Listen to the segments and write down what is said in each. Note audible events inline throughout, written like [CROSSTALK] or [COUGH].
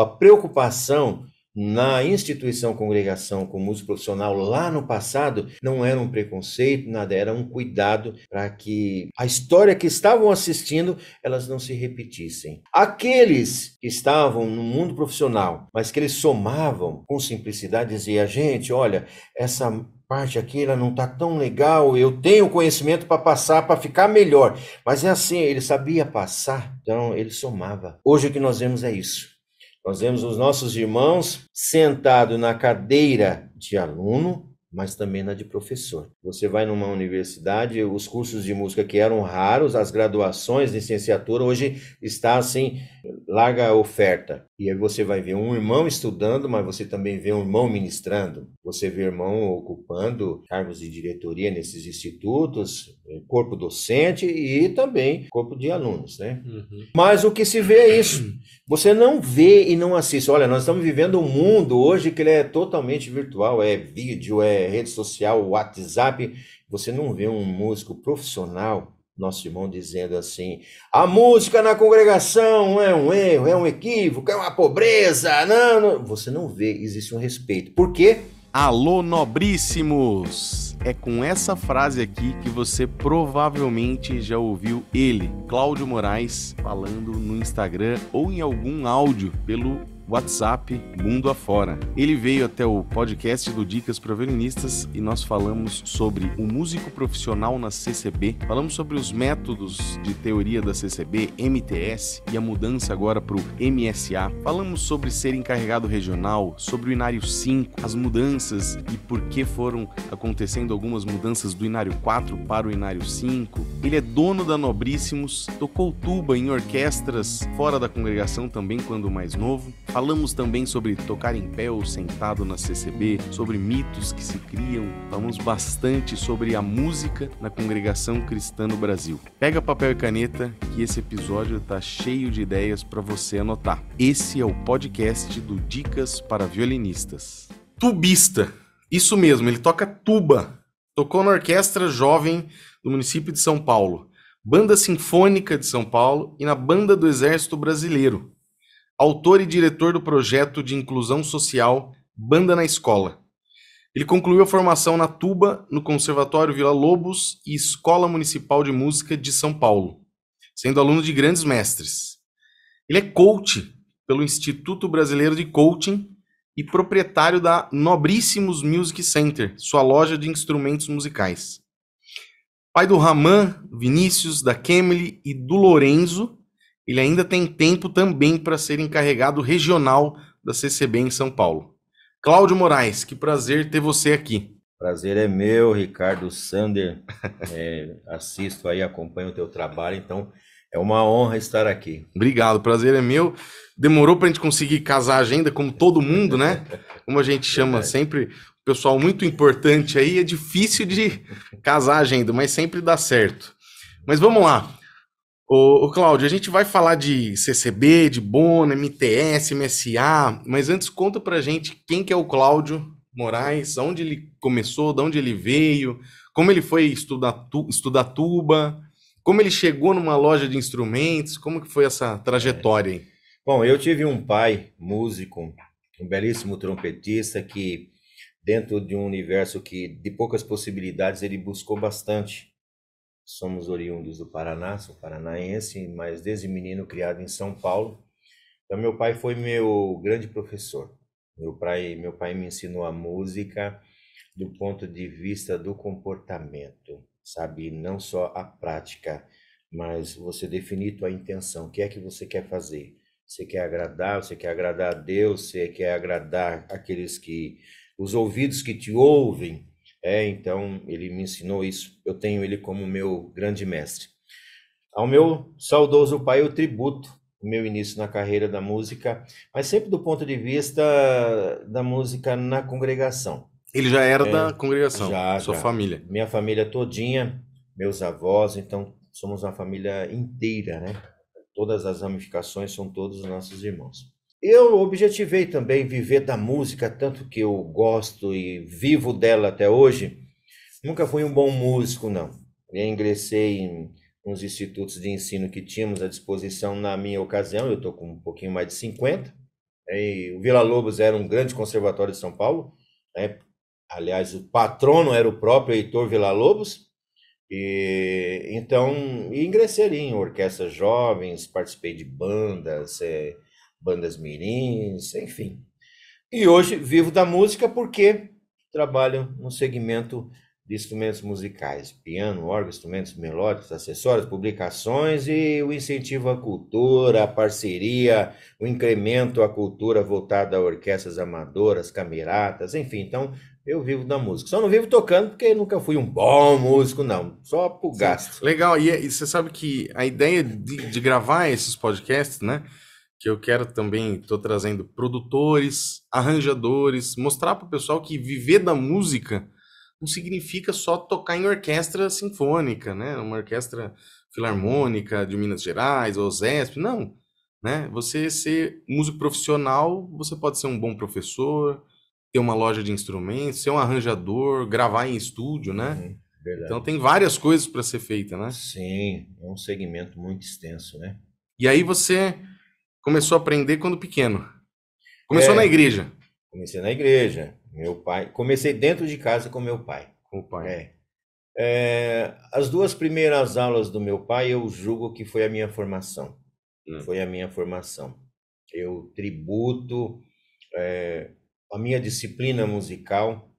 a preocupação na instituição congregação com músico profissional lá no passado não era um preconceito, nada, era um cuidado para que a história que estavam assistindo elas não se repetissem. Aqueles que estavam no mundo profissional, mas que eles somavam com simplicidade, dizia, gente, olha, essa parte aqui ela não está tão legal, eu tenho conhecimento para passar, para ficar melhor. Mas é assim, ele sabia passar, então ele somava. Hoje o que nós vemos é isso. Nós vemos os nossos irmãos sentados na cadeira de aluno, mas também na de professor. Você vai numa universidade, os cursos de música que eram raros, as graduações, licenciatura, hoje está assim, larga oferta. E aí você vai ver um irmão estudando, mas você também vê um irmão ministrando. Você vê irmão ocupando cargos de diretoria nesses institutos, corpo docente e também corpo de alunos, né? Uhum. Mas o que se vê é isso. Você não vê e não assiste. Olha, nós estamos vivendo um mundo hoje que ele é totalmente virtual, é vídeo, é rede social, WhatsApp. Você não vê um músico profissional, nosso irmão, dizendo assim: a música na congregação é um erro, é um equívoco, é uma pobreza. Não, não. você não vê. Existe um respeito. Por quê? Alô, nobríssimos! é com essa frase aqui que você provavelmente já ouviu ele, Cláudio Moraes, falando no Instagram ou em algum áudio pelo WhatsApp Mundo Afora. Ele veio até o podcast do Dicas para Violinistas e nós falamos sobre o músico profissional na CCB, falamos sobre os métodos de teoria da CCB, MTS e a mudança agora para o MSA, falamos sobre ser encarregado regional, sobre o Inário 5, as mudanças e por que foram acontecendo algumas mudanças do Inário 4 para o Inário 5. Ele é dono da Nobríssimos, tocou tuba em orquestras fora da congregação também quando mais novo, Falamos também sobre tocar em pé ou sentado na CCB, sobre mitos que se criam, falamos bastante sobre a música na congregação cristã no Brasil. Pega papel e caneta que esse episódio está cheio de ideias para você anotar. Esse é o podcast do Dicas para Violinistas. Tubista. Isso mesmo, ele toca tuba. Tocou na orquestra jovem do município de São Paulo, Banda Sinfônica de São Paulo e na Banda do Exército Brasileiro autor e diretor do projeto de inclusão social Banda na Escola. Ele concluiu a formação na Tuba, no Conservatório Vila Lobos e Escola Municipal de Música de São Paulo, sendo aluno de grandes mestres. Ele é coach pelo Instituto Brasileiro de Coaching e proprietário da Nobríssimos Music Center, sua loja de instrumentos musicais. Pai do Raman, Vinícius, da Kemily e do Lorenzo, ele ainda tem tempo também para ser encarregado regional da CCB em São Paulo. Cláudio Moraes, que prazer ter você aqui. Prazer é meu, Ricardo Sander. [LAUGHS] É, assisto aí, acompanho o teu trabalho, então é uma honra estar aqui. Obrigado, prazer é meu. Demorou para a gente conseguir casar a agenda, como todo mundo, né? Como a gente chama sempre, o pessoal muito importante aí, é difícil de casar a agenda, mas sempre dá certo. Mas vamos lá. Ô, ô Cláudio, a gente vai falar de CCB, de Bona, MTS, MSA, mas antes conta pra gente quem que é o Cláudio Moraes, onde ele começou, de onde ele veio, como ele foi estudar, estudar tuba, como ele chegou numa loja de instrumentos, como que foi essa trajetória aí? Bom, eu tive um pai músico, um belíssimo trompetista que dentro de um universo que de poucas possibilidades ele buscou bastante somos oriundos do Paraná, sou paranaense, mas desde menino criado em São Paulo. Então meu pai foi meu grande professor. Meu pai, meu pai me ensinou a música do ponto de vista do comportamento, sabe, não só a prática, mas você definir tua intenção, o que é que você quer fazer? Você quer agradar, você quer agradar a Deus, você quer agradar aqueles que os ouvidos que te ouvem, é, então ele me ensinou isso. Eu tenho ele como meu grande mestre. Ao meu saudoso pai eu tributo o meu início na carreira da música, mas sempre do ponto de vista da música na congregação. Ele já era é, da congregação, já, sua já. família. Minha família todinha, meus avós, então somos uma família inteira, né? Todas as ramificações são todos nossos irmãos. Eu objetivei também viver da música, tanto que eu gosto e vivo dela até hoje. Nunca fui um bom músico, não. Eu ingressei em uns institutos de ensino que tínhamos à disposição na minha ocasião, eu estou com um pouquinho mais de 50. Né, e o Vila Lobos era um grande conservatório de São Paulo, né? aliás, o patrono era o próprio Heitor Vila Lobos. E, então, ingressei ali em orquestras jovens, participei de bandas. É, bandas mirins, enfim. E hoje vivo da música porque trabalho no segmento de instrumentos musicais, piano, órgão, instrumentos melódicos, acessórios, publicações e o incentivo à cultura, a parceria, o incremento à cultura voltada a orquestras amadoras, cameratas, enfim. Então, eu vivo da música. Só não vivo tocando porque nunca fui um bom músico, não. Só pro gasto. Legal. E, e você sabe que a ideia de, de gravar esses podcasts, né? que eu quero também, estou trazendo produtores, arranjadores, mostrar para o pessoal que viver da música não significa só tocar em orquestra sinfônica, né? Uma orquestra filarmônica de Minas Gerais ou ZESP, não. Né? Você ser músico profissional, você pode ser um bom professor, ter uma loja de instrumentos, ser um arranjador, gravar em estúdio, né? Uhum, então tem várias coisas para ser feita, né? Sim, é um segmento muito extenso, né? E aí você começou a aprender quando pequeno? Começou é, na igreja? Comecei na igreja. Meu pai. Comecei dentro de casa com meu pai. Com o pai. É. É, as duas primeiras aulas do meu pai eu julgo que foi a minha formação. Hum. Foi a minha formação. Eu tributo é, a minha disciplina musical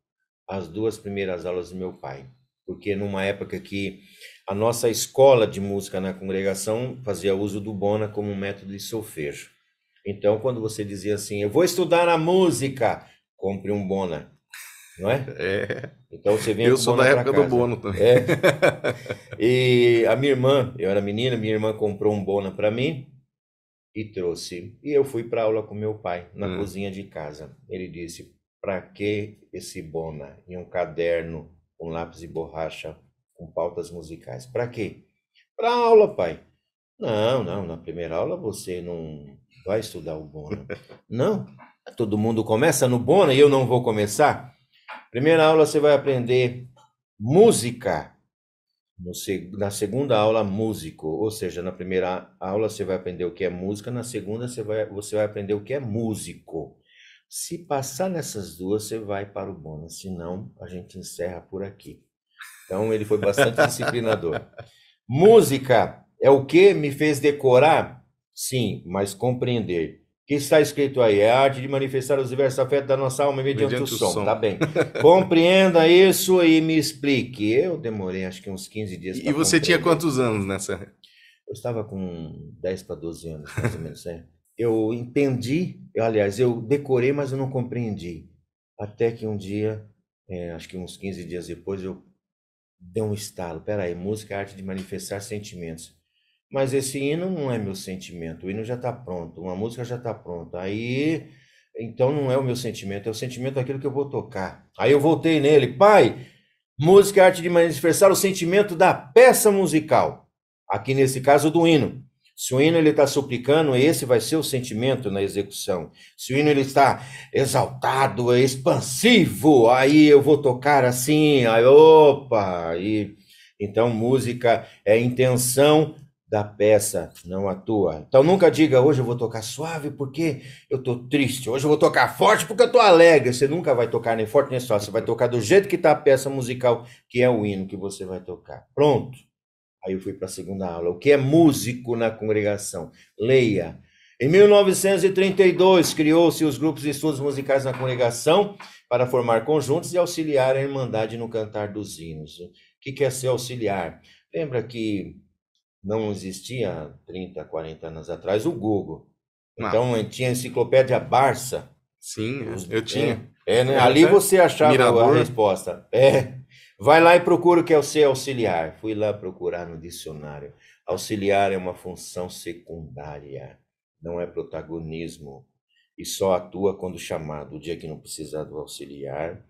às duas primeiras aulas do meu pai, porque numa época que a nossa escola de música na congregação fazia uso do Bona como método de solfejo. Então, quando você dizia assim, eu vou estudar a música, compre um Bona, não é? é. Então você vem Eu sou da época do Bono também. É. [LAUGHS] E a minha irmã, eu era menina, minha irmã comprou um Bona para mim e trouxe. E eu fui para aula com meu pai na hum. cozinha de casa. Ele disse: "Para que esse Bona em um caderno, um lápis e borracha?" com pautas musicais. Para quê? Para aula, pai. Não, não, na primeira aula você não vai estudar o Bona. [LAUGHS] Não, todo mundo começa no Bona e eu não vou começar. Primeira aula você vai aprender música. na segunda aula, músico. Ou seja, na primeira aula você vai aprender o que é música, na segunda você vai, você vai aprender o que é músico. Se passar nessas duas, você vai para o Bona, senão a gente encerra por aqui. Então ele foi bastante disciplinador. Música é o que me fez decorar? Sim, mas compreender. O que está escrito aí? É a arte de manifestar os diversos afetos da nossa alma mediante, mediante o, som. o som. Tá bem. Compreenda isso e me explique. Eu demorei acho que uns 15 dias. E você tinha quantos anos nessa? Eu estava com 10 para 12 anos, mais ou menos. É. Eu entendi, eu, aliás, eu decorei, mas eu não compreendi. Até que um dia, é, acho que uns 15 dias depois, eu deu um estalo. Peraí, música é arte de manifestar sentimentos. Mas esse hino não é meu sentimento. O hino já está pronto, uma música já está pronta. Aí, então não é o meu sentimento, é o sentimento daquilo que eu vou tocar. Aí eu voltei nele, pai, música é arte de manifestar o sentimento da peça musical. Aqui nesse caso do hino. Se o hino ele está suplicando, esse vai ser o sentimento na execução. Se o hino ele está exaltado, é expansivo, aí eu vou tocar assim, aí opa, e então música é intenção da peça, não a tua. Então nunca diga hoje eu vou tocar suave porque eu tô triste, hoje eu vou tocar forte porque eu tô alegre. Você nunca vai tocar nem forte nem suave, você vai tocar do jeito que está a peça musical, que é o hino que você vai tocar. Pronto. Aí eu fui para a segunda aula. O que é músico na congregação? Leia. Em 1932, criou-se os grupos de estudos musicais na congregação para formar conjuntos e auxiliar a Irmandade no cantar dos hinos. O que quer é ser auxiliar? Lembra que não existia 30, 40 anos atrás o Google. Então não. Eh, tinha enciclopédia Barça. Sim, é. os, eu é, tinha. É, é né? Ali você achava Mirador. a né? resposta. É. Vai lá e procura o que é o seu auxiliar. Fui lá procurar no dicionário. Auxiliar é uma função secundária, não é protagonismo. E só atua quando chamado. O dia que não precisar do auxiliar.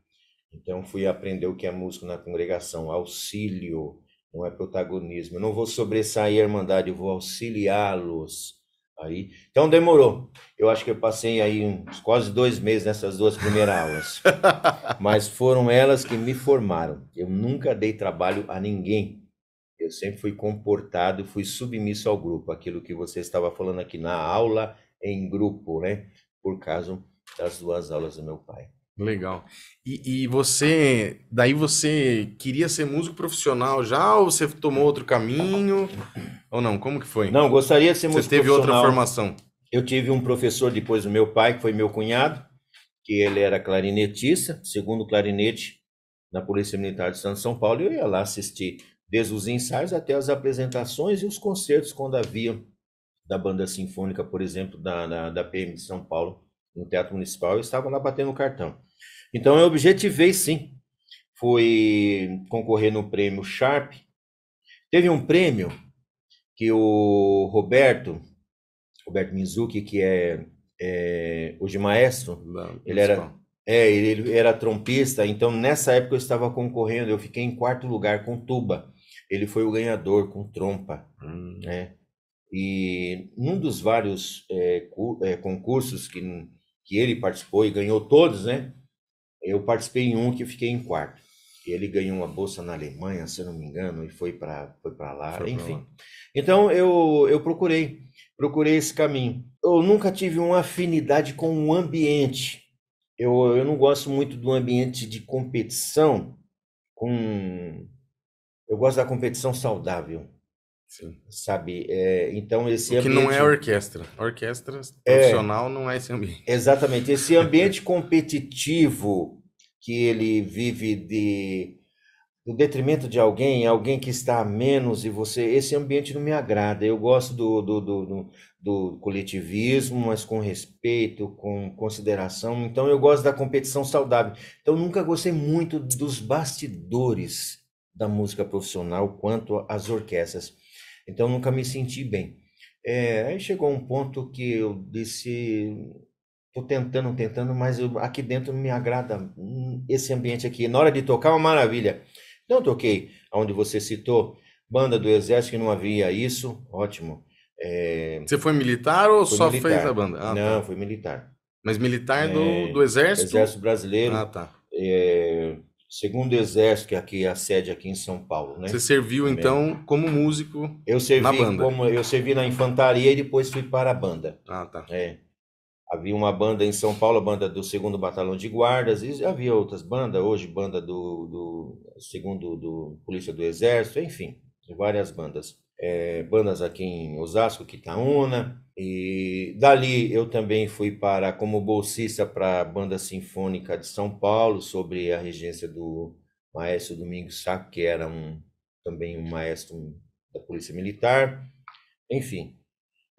Então fui aprender o que é músico na congregação. Auxílio, não é protagonismo. Eu não vou sobressair a irmandade, eu vou auxiliá-los Aí, então demorou. Eu acho que eu passei aí uns quase dois meses nessas duas primeiras aulas. [LAUGHS] Mas foram elas que me formaram. Eu nunca dei trabalho a ninguém. Eu sempre fui comportado, fui submisso ao grupo. Aquilo que você estava falando aqui na aula em grupo, né? Por causa das duas aulas do meu pai. Legal. E, e, você, daí você queria ser músico profissional já ou você tomou outro caminho ou não? Como que foi? Não, gostaria de ser músico. profissional. Você teve outra formação? Eu tive um professor depois do meu pai que foi meu cunhado, que ele era clarinetista, segundo clarinete na Polícia Militar de de São Paulo. E eu ia lá assistir desde os ensaios até as apresentações e os concertos quando havia da banda sinfônica, por exemplo, da da, da PM de São Paulo no Teatro Municipal e estavam lá batendo cartão. Então eu objetivei sim. Fui concorrer no prêmio Sharp. Teve um prêmio que o Roberto, Roberto Mizuki, que é, é hoje maestro, Não, ele era é, ele era trompista, então nessa época eu estava concorrendo, eu fiquei em quarto lugar com tuba. Ele foi o ganhador com trompa, hum. né? E num dos vários é, é concursos que que ele participou e ganhou todos, né? Eu participei em um que fiquei em quarto. Ele ganhou uma bolsa na Alemanha, se não me engano, e foi para foi para lá, foi enfim. lá. Então eu, eu procurei, procurei esse caminho. Eu nunca tive uma afinidade com o ambiente. Eu, eu não gosto muito do ambiente de competição com. Eu gosto da competição saudável. Sabe? É, então, esse o que ambiente... não é orquestra. Orquestra é. profissional é, não é esse ambiente. Exatamente. Esse [LAUGHS] ambiente competitivo que ele vive de do detrimento de alguém, alguém que está a menos e você, esse ambiente não me agrada. Eu gosto do, do, do, do, coletivismo, mas com respeito, com consideração. Então eu gosto da competição saudável. Então nunca gostei muito dos bastidores da música profissional quanto às orquestras. Então nunca me senti bem. É, aí chegou um ponto que eu disse, tô tentando, tentando, mas eu, aqui dentro não me agrada hum, esse ambiente aqui. Na hora de tocar, é uma maravilha. Então eu toquei, onde você citou, banda do exército que não havia isso, ótimo. É... Você foi militar ou foi só militar. fez a banda? Ah, não, tá. fui militar. Mas militar do, é, do exército? Exército brasileiro. Ah, tá. É... Segundo Exército, que aqui é a sede aqui em São Paulo, né? Você serviu então como músico eu servi na banda? Como, eu servi na infantaria e depois fui para a banda. Ah, tá. É. Havia uma banda em São Paulo, a banda do Segundo Batalhão de Guardas, e havia outras bandas, hoje banda do, do segundo do Polícia do Exército, enfim, várias bandas é, bandas aqui em Osasco, Quitaúna. E dali eu também fui para como bolsista para a Banda Sinfônica de São Paulo, sobre a regência do maestro Domingos Sá, que era um, também um maestro da Polícia Militar. Enfim.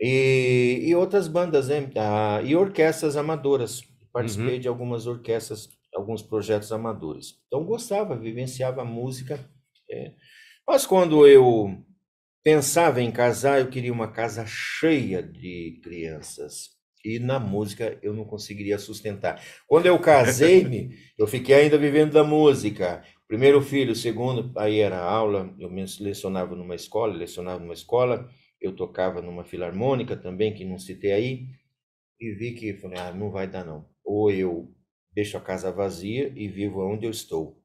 E, e outras bandas, né? Ah, e orquestras amadoras. Participei uhum. de algumas orquestras, alguns projetos amadores. Então gostava, vivenciava a música. É. Mas quando eu pensava em casar, eu queria uma casa cheia de crianças. E na música eu não conseguiria sustentar. Quando eu casei-me, [LAUGHS] eu fiquei ainda vivendo da música. Primeiro filho, segundo, aí era aula, eu me lecionava numa escola, lecionava numa escola, eu tocava numa filarmônica também, que não citei aí, e vi que falei, ah, não vai dar não. Ou eu deixo a casa vazia e vivo onde eu estou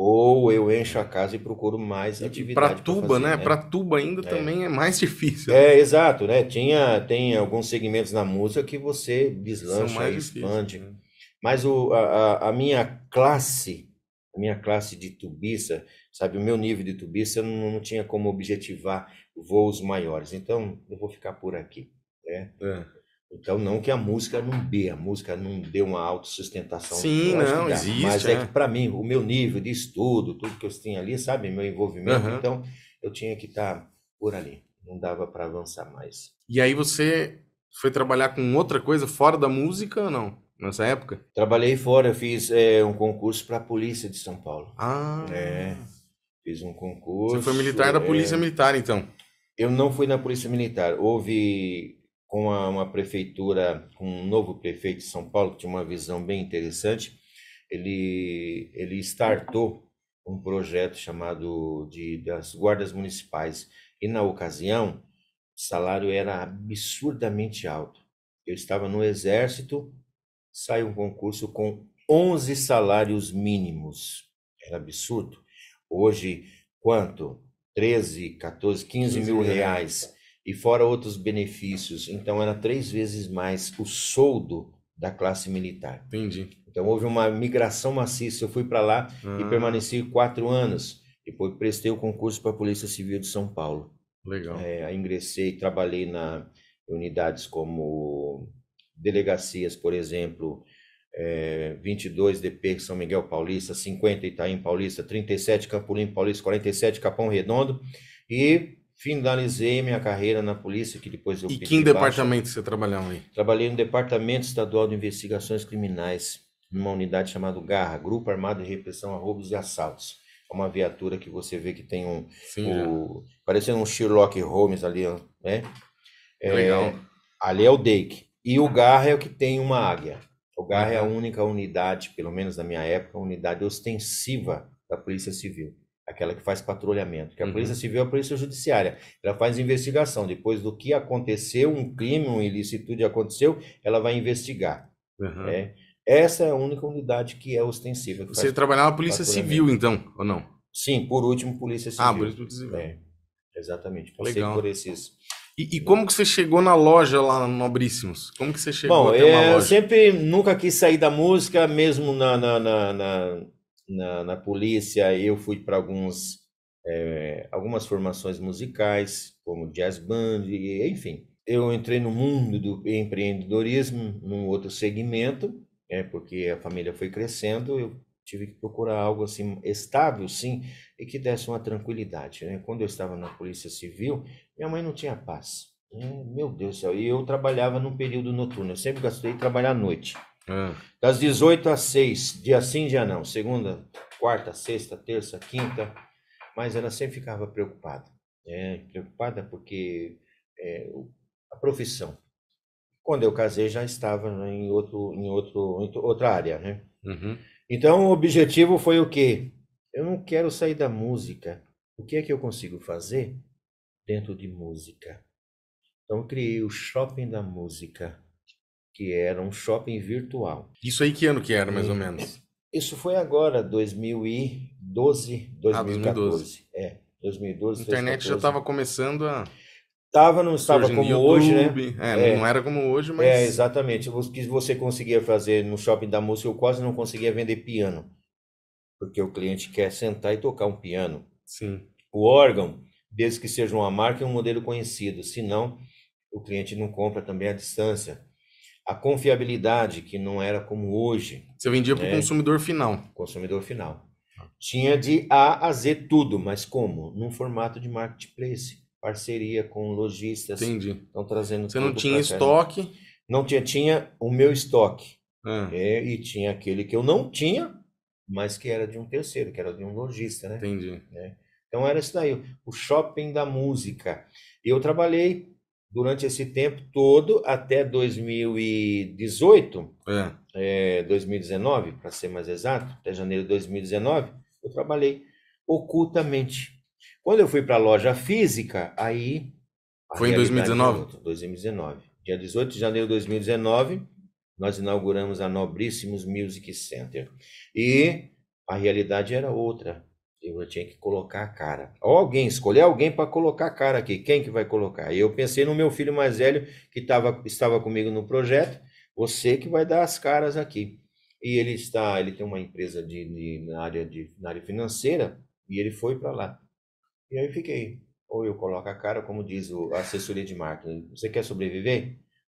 ou eu encho a casa e procuro mais atividade. Para tuba, fazer, né? né? Para tuba ainda é. também é mais [LAUGHS] difícil. É, exato, né? Tinha, tem alguns segmentos na música que você deslancha, expande. Difícil, né? Mas o, a, a minha classe, a minha classe de tubista, sabe, o meu nível de tubista não, não tinha como objetivar voos maiores. Então, eu vou ficar por aqui. Né? É. Então, não que a música não dê, a música não dê uma autossustentação. Sim, não, existe. Mas é, é que, para mim, o meu nível de estudo, tudo que eu tinha ali, sabe, meu envolvimento, uhum. então, eu tinha que estar tá por ali. Não dava para avançar mais. E aí você foi trabalhar com outra coisa fora da música ou não? Nessa época? Trabalhei fora, fiz é, um concurso para a Polícia de São Paulo. Ah. É, fiz um concurso. Você foi militar da Polícia eh, Militar, então? Eu não fui na Polícia Militar. Houve com a, uma prefeitura, com um novo prefeito de São Paulo, que tinha uma visão bem interessante, ele, ele startou um projeto chamado de, das guardas municipais. E na ocasião, o salário era absurdamente alto. Eu estava no exército, saiu um concurso com 11 salários mínimos. Era absurdo. Hoje, quanto? 13, 14, 15, 15 mil reais e fora outros benefícios. Então era três vezes mais o soldo da classe militar. Entendi. Então houve uma migração maciça. Eu fui para lá ah. e permaneci quatro anos. Depois prestei o concurso para a Polícia Civil de São Paulo. Legal. É, ingressei, trabalhei na unidades como delegacias, por exemplo, é, 22 DP São Miguel Paulista, 50 Itaim Paulista, 37 Campolim Paulista, 47 Capão Redondo e finalizei minha carreira na polícia, que depois eu... E que departamento você trabalhava aí? Trabalhei no Departamento Estadual de Investigações Criminais, numa unidade chamada GARRA, Grupo Armado de Repressão a Roubos e Assaltos. É uma viatura que você vê que tem um... Sim, o, é. parecendo um Sherlock Holmes ali, né? É, Legal. Ali é o DEIC. E o GARRA é o que tem uma águia. O GARRA uhum. é a única unidade, pelo menos na minha época, unidade ostensiva da Polícia Civil aquela que faz patrulhamento, que a uhum. polícia civil é a polícia judiciária, ela faz investigação, depois do que aconteceu, um crime, uma ilicitude aconteceu, ela vai investigar, uhum. Essa é a única unidade que é ostensiva. Que Você trabalhava na Polícia Civil, então, ou não? Sim, por último, Polícia ah, Civil. Ah, Polícia Civil. É, exatamente. Passei Legal. por esses... E, e, né? como que você chegou na loja lá no Nobríssimos? Como que você chegou Bom, até uma loja? Eu sempre, nunca quis sair da música, mesmo na, na, na, na na, na polícia, eu fui para alguns é, algumas formações musicais, como jazz band, enfim. Eu entrei no mundo do empreendedorismo num outro segmento, é, porque a família foi crescendo, eu tive que procurar algo assim estável, sim, e que desse uma tranquilidade. Né? Quando eu estava na Polícia Civil, minha mãe não tinha paz. Né? Meu Deus do céu, e eu trabalhava num período noturno, eu sempre gostei de trabalhar à noite. Ah. Das 18 às 6, dia sim, dia não. Segunda, quarta, sexta, terça, quinta. Mas ela sempre ficava preocupada. Né? Preocupada porque é, a profissão. Quando eu casei, já estava em, outro, em, outro, em outra área. Né? Uhum. Então, o objetivo foi o quê? Eu não quero sair da música. O que é que eu consigo fazer dentro de música? Então, eu criei o Shopping da Música que era um shopping virtual. Isso aí que ano que era, mais e, ou é, menos? Isso foi agora, 2012, 2014. Ah, 2012. É, 2012. A internet 2014. já estava começando a. Tava, não estava como hoje, né? É, é, não era como hoje, é, mas. É, exatamente. O que você conseguia fazer no shopping da música, eu quase não conseguia vender piano. Porque o cliente quer sentar e tocar um piano. Sim. O órgão, desde que seja uma marca e é um modelo conhecido. Senão, o cliente não compra também à distância a confiabilidade, que não era como hoje. Você vendia né? para o consumidor final. Consumidor final. Tinha de A a Z tudo, mas como? Num formato de marketplace, parceria com lojistas. Entendi. Estão trazendo. Você não tinha estoque? Não tinha, tinha o meu estoque. Ah. É, e tinha aquele que eu não tinha, mas que era de um terceiro, que era de um lojista, né? Entendi. É. Então era isso daí, o shopping da música. Eu trabalhei durante esse tempo todo até 2018, é. É, 2019, para ser mais exato, até janeiro de 2019, eu trabalhei ocultamente. Quando eu fui para a loja física, aí. Foi em 2019? 2019. É Dia 18 de janeiro de 2019, nós inauguramos a Nobríssimos Music Center. E a realidade era outra. Eu tinha que colocar a cara. Ou alguém, escolher alguém para colocar a cara aqui. Quem que vai colocar? E eu pensei no meu filho mais velho, que tava, estava comigo no projeto. Você que vai dar as caras aqui. E ele está, ele tem uma empresa de, de na, área de, na área financeira, e ele foi para lá. E aí fiquei. Ou eu coloco a cara, como diz o, a assessoria de marketing. Você quer sobreviver?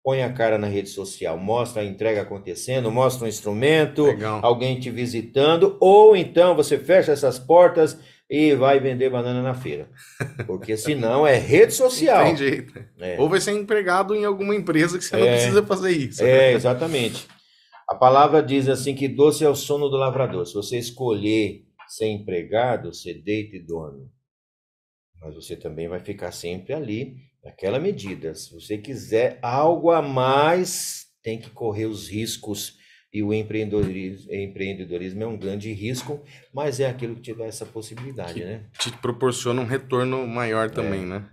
põe a cara na rede social, mostra a entrega acontecendo, mostra um instrumento, Legal. alguém te visitando, ou então você fecha essas portas e vai vender banana na feira. Porque senão é rede social. tem jeito. Né? É. Ou vai ser empregado em alguma empresa que você é. não precisa fazer isso. É, né? exatamente. A palavra diz assim que doce é o sono do lavrador. Se você escolher ser empregado, ser deito e dono, mas você também vai ficar sempre ali naquela medida. Se você quiser algo a mais, tem que correr os riscos. E o empreendedorismo, empreendedorismo é um grande risco, mas é aquilo que te dá essa possibilidade, que né? Te proporciona um retorno maior também, é. né?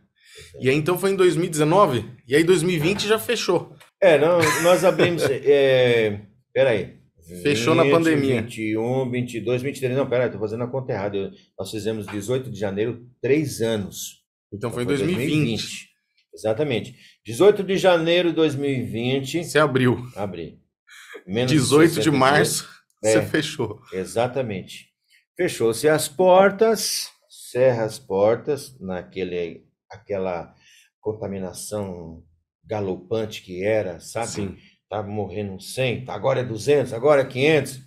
E aí então foi em 2019, e aí 2020 já fechou. É, não, nós abrimos. [LAUGHS] é, peraí. Fechou 20, na pandemia. 21, 22, 23. Não, peraí, tô fazendo a conta errada. Eu, nós fizemos 18 de janeiro, três anos. Então, então foi em 2020. 2020. Exatamente. 18 de janeiro de 2020. Você abriu. Abri. Menos 18 de, de março, é, você fechou. Exatamente. Fechou-se as portas, cerra as portas, naquele aquela contaminação galopante que era, sabe? Sim. Tá morrendo 100, tá, agora é 200, agora é 500.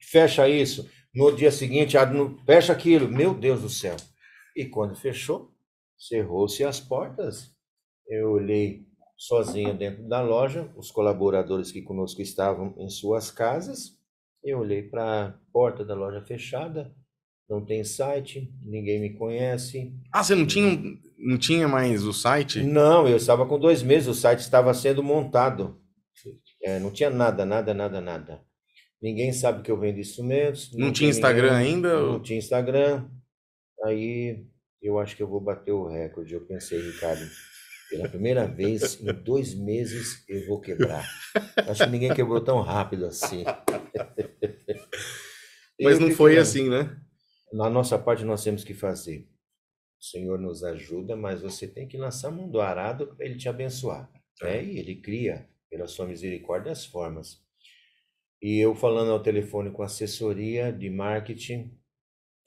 Fecha isso. No dia seguinte, fecha aquilo. Meu Deus do céu. E quando fechou, cerrou-se as portas eu olhei sozinho dentro da loja, os colaboradores que conosco estavam em suas casas. Eu olhei para a porta da loja fechada, não tem site, ninguém me conhece. Ah, você não tinha, não tinha mais o site? Não, eu estava com dois meses, o site estava sendo montado. É, não tinha nada, nada, nada, nada. Ninguém sabe que eu vendo instrumentos. Não, não tinha Instagram ninguém, ainda? Não tinha Instagram. Aí eu acho que eu vou bater o recorde, eu pensei, Ricardo. Pela primeira vez em dois meses eu vou quebrar. Acho que ninguém quebrou tão rápido assim. [LAUGHS] Mas não foi assim, né? Na nossa parte nós temos que fazer. O Senhor nos ajuda, mas você tem que lançar a mão do arado para Ele te abençoar. Né? E Ele cria, pela sua misericórdia, as formas. E eu falando ao telefone com a assessoria de marketing,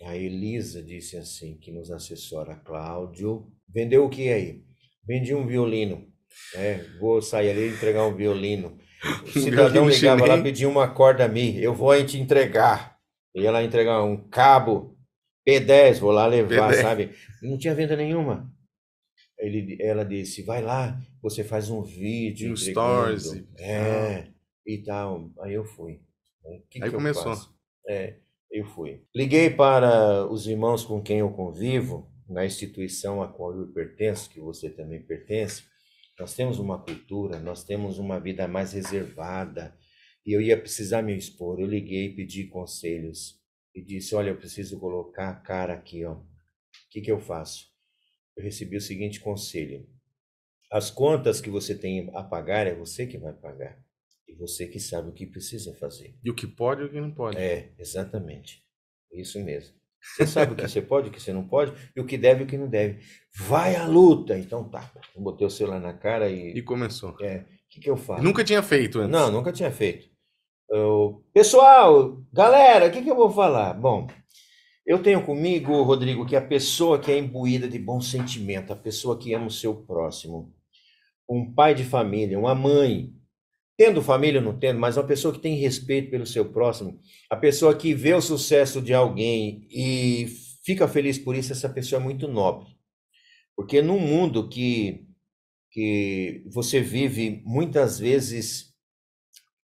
a Elisa disse assim, que nos assessora, Cláudio, vendeu o que aí? vendi um violino. Né? Vou sair ali e entregar um violino. [LAUGHS] O cidadão ligava lá, pedia uma corda mim, eu vou aí te entregar. Eu ia lá entregar um cabo P10, vou lá levar, P10. sabe? Não tinha venda nenhuma. Ele, ela disse, vai lá, você faz um vídeo. Um stories. É, e tal. Aí eu fui. Né? Que Aí que começou. Eu, é, eu fui. Liguei para os irmãos com quem eu convivo na instituição a qual eu pertenço, que você também pertence, nós temos uma cultura, nós temos uma vida mais reservada. E eu ia precisar me expor. Eu liguei, pedi conselhos e disse: Olha, eu preciso colocar a cara aqui, ó. O que, que eu faço? Eu recebi o seguinte conselho: As contas que você tem a pagar é você que vai pagar. E você que sabe o que precisa fazer. E o que pode e o que não pode. É, exatamente. Isso mesmo. Você sabe o que você pode, o que você não pode, e o que deve e o que não deve. Vai à luta! Então tá, botei o celular na cara e. E começou. É, o que, que eu faço? Nunca tinha feito antes. Não, nunca tinha feito. Eu... Pessoal, galera, o que, que eu vou falar? Bom, eu tenho comigo, Rodrigo, que é a pessoa que é imbuída de bom sentimento, a pessoa que ama o seu próximo, um pai de família, uma mãe, tendo família ou não tendo, mas uma pessoa que tem respeito pelo seu próximo, a pessoa que vê o sucesso de alguém e fica feliz por isso, essa pessoa é muito nobre. Porque num mundo que, que você vive muitas vezes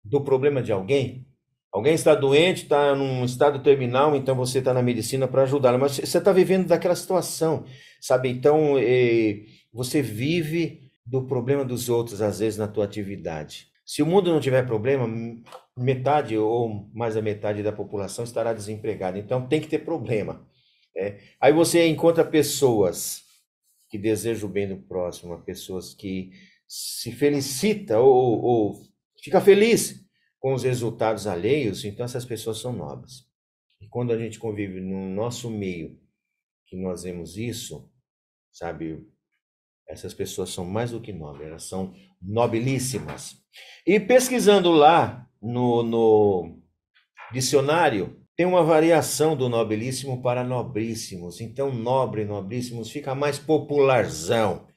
do problema de alguém, alguém está doente, está num estado terminal, então você está na medicina para ajudá-lo, mas você está vivendo daquela situação, sabe? Então, eh, você vive do problema dos outros, às vezes, na tua atividade. Se o mundo não tiver problema, metade ou mais da metade da população estará desempregada. Então tem que ter problema. É. Aí você encontra pessoas que desejam o bem do próximo, pessoas que se felicita ou, ou fica feliz com os resultados alheios. Então essas pessoas são nobres. E quando a gente convive no nosso meio que nós vemos isso, sabe, essas pessoas são mais do que nobres, elas são nobilíssimas. E pesquisando lá no, no dicionário, tem uma variação do nobilíssimo para nobríssimos. Então, nobre, nobríssimos fica mais popularzão.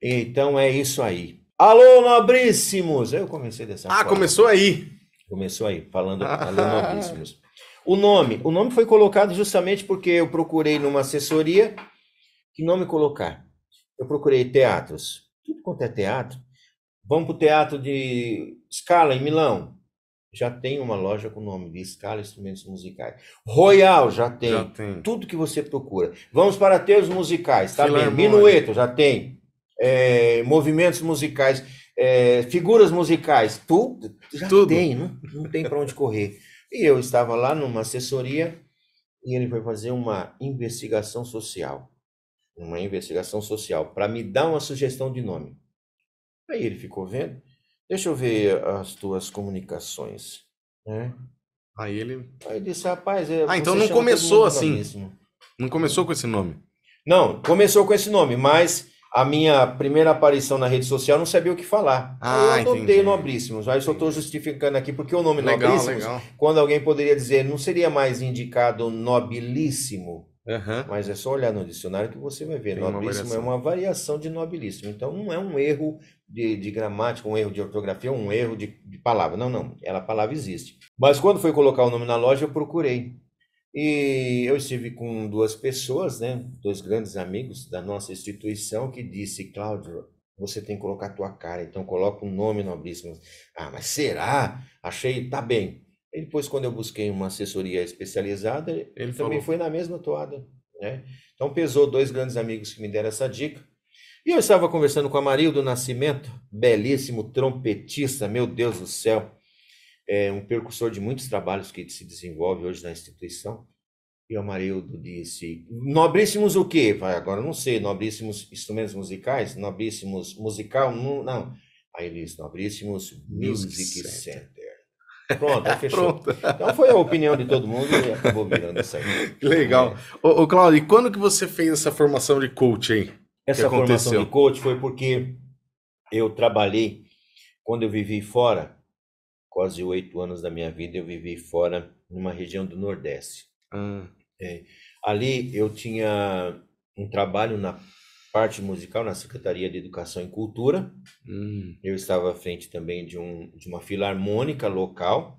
Então é isso aí. Alô, nobríssimos! Eu comecei dessa Ah, forma. começou aí. Começou aí, falando [LAUGHS] alô, nobríssimos. O nome, o nome foi colocado justamente porque eu procurei numa assessoria que nome colocar eu procurei teatros. Tudo quanto é teatro. Vamos para o teatro de Scala, em Milão. Já tem uma loja com o nome de Scala Instrumentos Musicais. Royal, já tem. já tem. Tudo que você procura. Vamos para teus musicais, tá bem? Minueto, já tem. É, movimentos musicais, é, figuras musicais, tudo. Já tudo. tem, não, não tem para onde correr. E eu estava lá numa assessoria e ele foi fazer uma investigação social uma investigação social para me dar uma sugestão de nome. Aí ele ficou vendo. Deixa eu ver as tuas comunicações. Né? Aí ele. Aí ele disse, rapaz. É, ah, então não começou assim. Não começou com esse nome. Não, começou com esse nome, mas a minha primeira aparição na rede social não sabia o que falar. Ah, eu adotei entendi. Nobríssimos, Aí eu estou justificando aqui porque o nome legal, Nobríssimos, legal. quando alguém poderia dizer, não seria mais indicado Nobilíssimo? Uhum. Mas é só olhar no dicionário que você vai ver. Tem nobilíssimo uma é uma variação de nobilíssimo. Então não é um erro de, de gramática, um erro de ortografia, um erro de, de, palavra. Não, não. Ela, a palavra existe. Mas quando foi colocar o nome na loja, eu procurei. E eu estive com duas pessoas, né, dois grandes amigos da nossa instituição, que disse, Cláudio, você tem que colocar a tua cara, então coloca o um nome nobilíssimo. Ah, mas será? Achei, tá bem. E depois, quando eu busquei uma assessoria especializada, ele, ele também foi na mesma toada. Né? Então, pesou dois grandes amigos que me deram essa dica. E eu estava conversando com Amarildo Nascimento, belíssimo trompetista, meu Deus do céu, é um percussor de muitos trabalhos que se desenvolve hoje na instituição. E o Amarildo disse: Nobríssimos o quê? Agora não sei, nobríssimos instrumentos musicais? Nobríssimos musical? Não. Aí ele disse: Nobríssimos Music Center. Pronto, aí fechou. Pronto. Então foi a opinião de todo mundo e acabou virando isso aí. Legal. É. Ô, Claudio, e quando que você fez essa formação de coach aí? Essa formação de coach foi porque eu trabalhei, quando eu vivi fora, quase oito anos da minha vida, eu vivi fora, numa região do Nordeste. Ah. É, ali eu tinha um trabalho na parte musical na Secretaria de Educação e Cultura. Hum. Eu estava à frente também de, um, de uma filarmônica local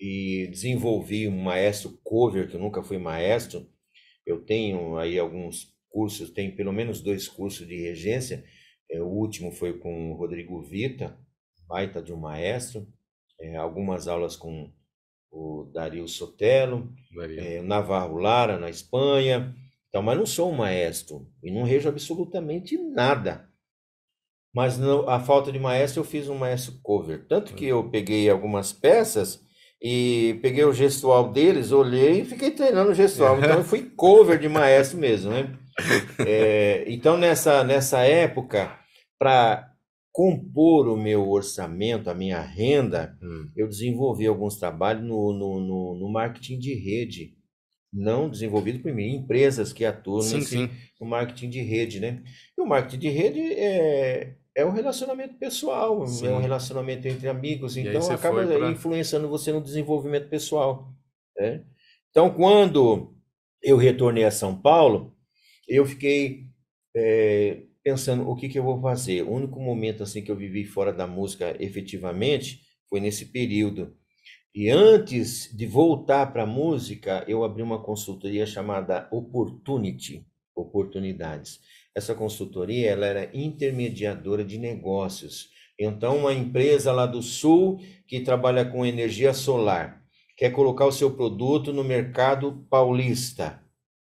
e desenvolvi um maestro cover, que eu nunca fui maestro. Eu tenho aí alguns cursos, tenho pelo menos dois cursos de regência. É, o último foi com o Rodrigo Vita, baita de um maestro. É, algumas aulas com o Dario Sotelo, é, o Navarro Lara, na Espanha. Então, mas não sou um maestro e não rejo absolutamente nada. Mas a falta de maestro eu fiz um maestro cover, tanto que hum. eu peguei algumas peças e peguei o gestual deles, olhei e fiquei treinando o gestual. [LAUGHS] Então eu fui cover de maestro mesmo, né? É, então nessa nessa época para compor o meu orçamento, a minha renda, hum. eu desenvolvi alguns trabalhos no, no, no, no marketing de rede não desenvolvido por mim, empresas que atuam sim, nesse, sim. no marketing de rede, né? E o marketing de rede é, é um relacionamento pessoal, sim. é um relacionamento entre amigos, e então acaba pra... influenciando você no desenvolvimento pessoal. Né? Então, quando eu retornei a São Paulo, eu fiquei é, pensando o que, que eu vou fazer. O único momento assim que eu vivi fora da música efetivamente foi nesse período e antes de voltar para a música, eu abri uma consultoria chamada Opportunity, Oportunidades. Essa consultoria ela era intermediadora de negócios. Então, uma empresa lá do sul que trabalha com energia solar quer colocar o seu produto no mercado paulista.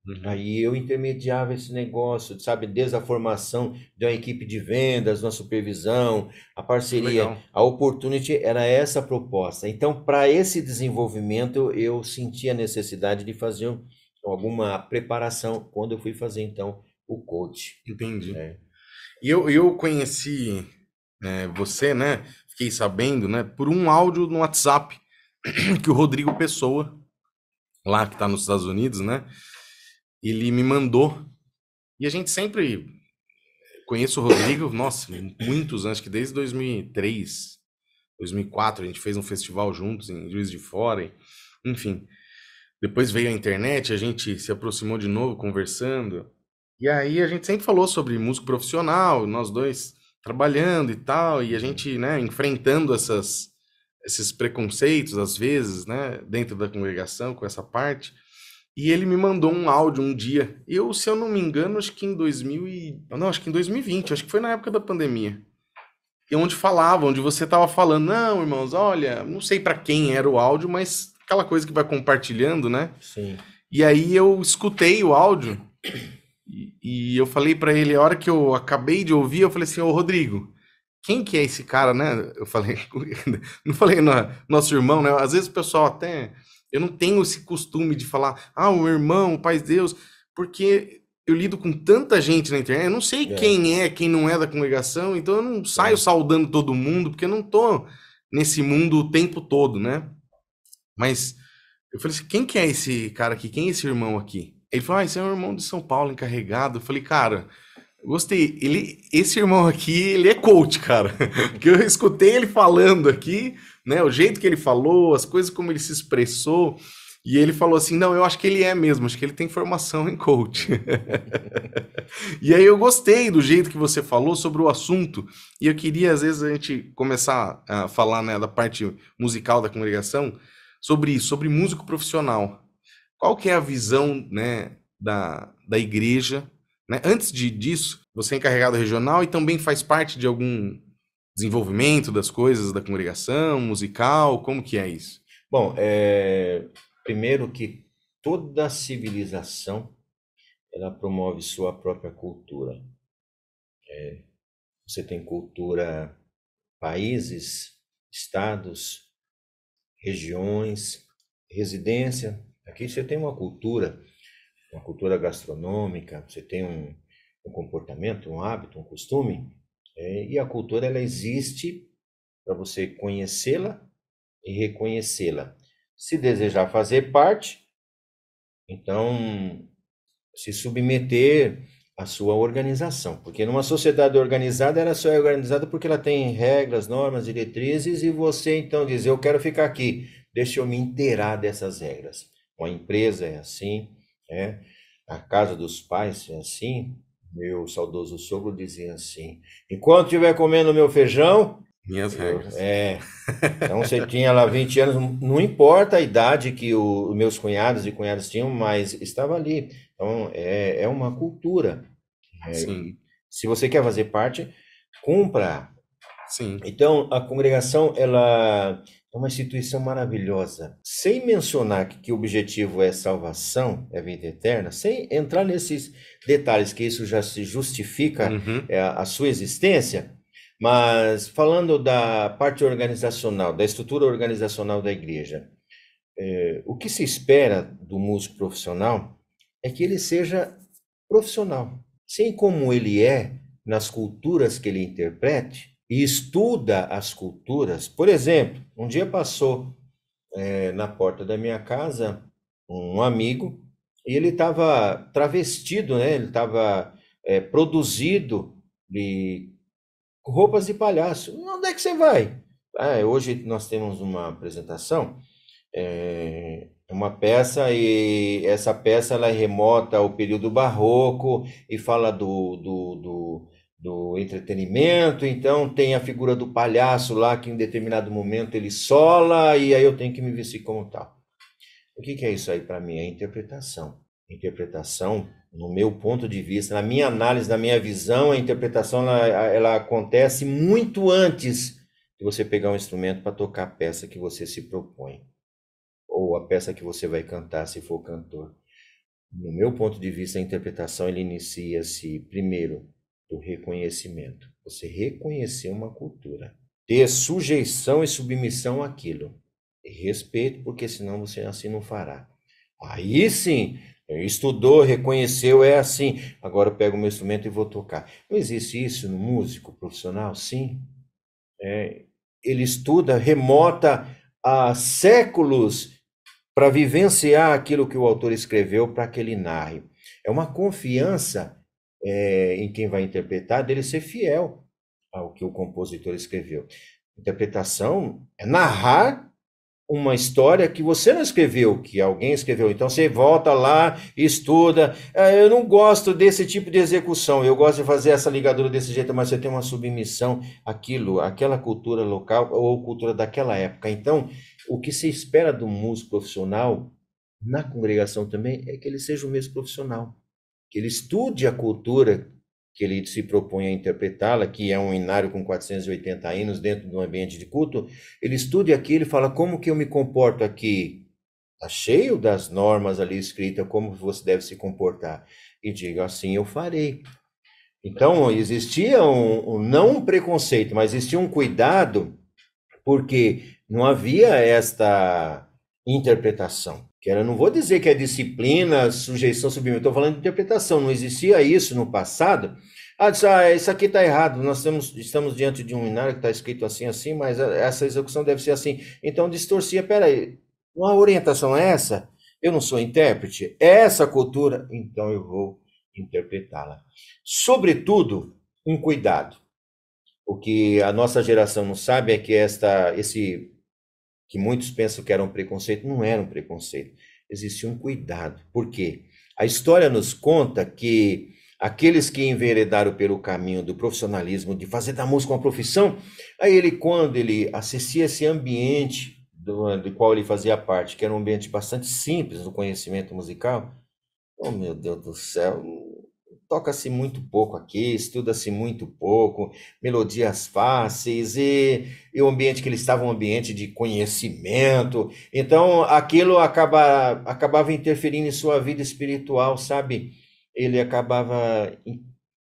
Uhum. Aí eu intermediava esse negócio, sabe, desde a formação de uma equipe de vendas, uma supervisão, a parceria, Legal. a opportunity era essa a proposta. Então, para esse desenvolvimento, eu senti a necessidade de fazer alguma preparação quando eu fui fazer então o coach. Entendi. É. E eu, eu conheci é, você, né? Fiquei sabendo, né? Por um áudio no WhatsApp [CLEARS THROAT] que o Rodrigo Pessoa, lá que está nos Estados Unidos, né? ele me mandou. E a gente sempre conheço o Rodrigo, nossa, muitos anos, que desde 2003, 2004, a gente fez um festival juntos em Juiz de Fora, enfim. Depois veio a internet, a gente se aproximou de novo conversando. E aí a gente sempre falou sobre músico profissional, nós dois trabalhando e tal, e a gente, né, enfrentando essas esses preconceitos às vezes, né, dentro da congregação com essa parte. E ele me mandou um áudio um dia. Eu, se eu não me engano, acho que em 2000 e... não, acho que em 2020, acho que foi na época da pandemia. E é onde falava, onde você estava falando, não, irmãos, olha, não sei para quem era o áudio, mas aquela coisa que vai compartilhando, né? Sim. E aí eu escutei o áudio e, e eu falei para ele, a hora que eu acabei de ouvir, eu falei assim, ô Rodrigo, quem que é esse cara, né? Eu falei, [LAUGHS] não falei no, nosso irmão, né? Às vezes o pessoal até eu não tenho esse costume de falar, ah, o irmão, o Pai de Deus, porque eu lido com tanta gente na internet, eu não sei é. quem é, quem não é da congregação, então eu não saio é. saudando todo mundo, porque eu não tô nesse mundo o tempo todo, né? Mas eu falei assim, quem que é esse cara aqui? Quem é esse irmão aqui? Ele falou, ah, esse é um irmão de São Paulo encarregado. Eu falei, cara, gostei. Ele, esse irmão aqui, ele é coach, cara. [LAUGHS] Porque eu escutei ele falando aqui, né? O jeito que ele falou, as coisas como ele se expressou. E ele falou assim: não, eu acho que ele é mesmo, acho que ele tem formação em coach. [LAUGHS] e aí eu gostei do jeito que você falou sobre o assunto. E eu queria, às vezes, a gente começar a falar né, da parte musical da congregação sobre isso, sobre músico profissional. Qual que é a visão né, da, da igreja? Né? Antes de, disso, você é encarregado regional e também faz parte de algum desenvolvimento das coisas da congregação, musical, como que é isso? Bom, é, primeiro que toda civilização ela promove sua própria cultura. É, você tem cultura, países, estados, regiões, residência. Aqui você tem uma cultura, uma cultura gastronômica, você tem um, um comportamento, um hábito, um costume é, e a cultura ela existe para você conhecê-la e reconhecê-la. Se desejar fazer parte, então se submeter à sua organização, porque numa sociedade organizada ela só é organizada porque ela tem regras, normas, diretrizes e você então diz eu quero ficar aqui, deixa eu me inteirar dessas regras. Uma empresa é assim, é. A casa dos pais é assim, meu saudoso sogro dizia assim: enquanto estiver comendo meu feijão. Minhas regras. É. Então você tinha lá 20 anos, não importa a idade que os meus cunhados e cunhadas tinham, mas estava ali. Então é, é uma cultura. É, Sim. Se você quer fazer parte, cumpra. Sim. Então a congregação ela é uma instituição maravilhosa. Sem mencionar que, que, o objetivo é salvação, é vida eterna, sem entrar nesses detalhes que isso já se justifica uhum. é, a sua existência, mas falando da parte organizacional, da estrutura organizacional da igreja, é, o que se espera do músico profissional é que ele seja profissional. Sem assim como ele é nas culturas que ele interprete, e estuda as culturas. Por exemplo, um dia passou é, na porta da minha casa um amigo e ele estava travestido, né? Ele estava é, produzido de roupas de palhaço. Onde é que você vai? Ah, hoje nós temos uma apresentação, é, uma peça e essa peça ela remota ao período barroco e fala do, do, do do entretenimento, então tem a figura do palhaço lá que em determinado momento ele sola e aí eu tenho que me vestir como tal. O que, que é isso aí para mim? É interpretação. Interpretação, no meu ponto de vista, na minha análise, na minha visão, a interpretação ela, ela acontece muito antes de você pegar um instrumento para tocar a peça que você se propõe ou a peça que você vai cantar se for cantor. No meu ponto de vista, a interpretação ele inicia-se primeiro do reconhecimento. Você reconhecer uma cultura. Ter sujeição e submissão àquilo. E respeito, porque senão você assim não fará. Aí sim, estudou, reconheceu, é assim. Agora eu pego o meu instrumento e vou tocar. Não existe isso no músico profissional? Sim. É, ele estuda, remota há séculos para vivenciar aquilo que o autor escreveu para que ele narre. É uma confiança é, em quem vai interpretar, dele ser fiel ao que o compositor escreveu. Interpretação é narrar uma história que você não escreveu, que alguém escreveu. Então você volta lá, estuda. Ah, eu não gosto desse tipo de execução, eu gosto de fazer essa ligadura desse jeito, mas você tem uma submissão àquilo, àquela cultura local ou cultura daquela época. Então, o que se espera do músico profissional na congregação também é que ele seja o mesmo profissional que ele estude a cultura que ele se propõe a interpretá-la, que é um inário com 480 hinos dentro de um ambiente de culto, ele estude aqui, ele fala como que eu me comporto aqui, tá cheio das normas ali escritas, como você deve se comportar, e diga assim eu farei. Então existia um, um não um preconceito, mas existia um cuidado, porque não havia esta interpretação que era não vou dizer que é disciplina, sujeição, submissão, estou falando de interpretação, não existia isso no passado. Ah, disse, ah isso aqui está errado, nós temos, estamos diante de um inário que está escrito assim, assim, mas essa execução deve ser assim. Então distorcia, peraí, uma orientação é essa? Eu não sou intérprete? É essa cultura? Então eu vou interpretá-la. Sobretudo, um cuidado. O que a nossa geração não sabe é que esta, esse que muitos pensam que era um preconceito, não era um preconceito. Existia um cuidado. Por quê? A história nos conta que aqueles que enveredaram pelo caminho do profissionalismo, de fazer da música uma profissão, aí ele, quando ele assistia esse ambiente do, do qual ele fazia parte, que era um ambiente bastante simples no conhecimento musical, oh meu Deus do céu, toca-se muito pouco aqui, estuda-se muito pouco, melodias fáceis e, e, o ambiente que ele estava um ambiente de conhecimento. Então, aquilo acaba, acabava interferindo em sua vida espiritual, sabe? Ele acabava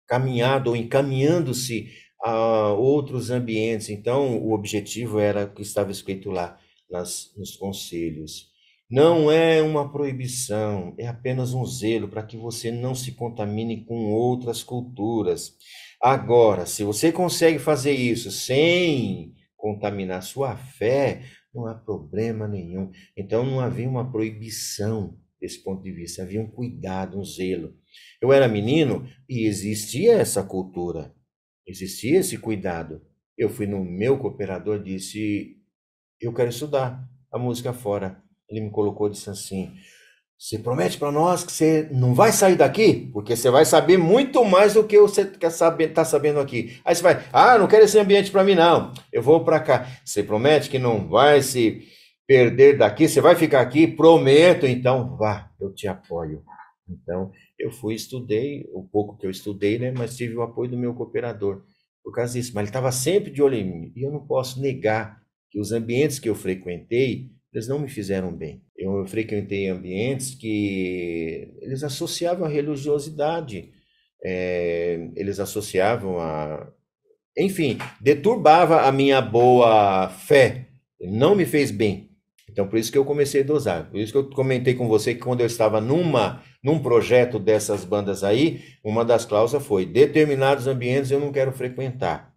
encaminhado ou encaminhando-se a outros ambientes. Então, o objetivo era o que estava escrito lá nas, nos conselhos. Não é uma proibição, é apenas um zelo para que você não se contamine com outras culturas. Agora, se você consegue fazer isso sem contaminar sua fé, não há problema nenhum. Então não havia uma proibição desse ponto de vista, havia um cuidado, um zelo. Eu era menino e existia essa cultura, existia esse cuidado. Eu fui no meu cooperador e disse: "Eu quero estudar a música fora" ele me colocou e disse assim: Você promete para nós que você não vai sair daqui? Porque você vai saber muito mais do que você quer saber, tá sabendo aqui. Aí você vai: Ah, não quero esse ambiente para mim, não. Eu vou para cá. Você promete que não vai se perder daqui? Você vai ficar aqui? Prometo, então vá, eu te apoio. Então, eu fui, estudei, o pouco que eu estudei, né? Mas tive o apoio do meu cooperador por causa disso. Mas ele estava sempre de olho em mim. E eu não posso negar que os ambientes que eu frequentei, eles não me fizeram bem. Eu frequentei ambientes que eles associavam a religiosidade, é, eles associavam a. Enfim, deturbava a minha boa fé. Não me fez bem. Então, por isso que eu comecei a dosar. Por isso que eu comentei com você que quando eu estava numa, num projeto dessas bandas aí, uma das cláusulas foi: determinados ambientes eu não quero frequentar.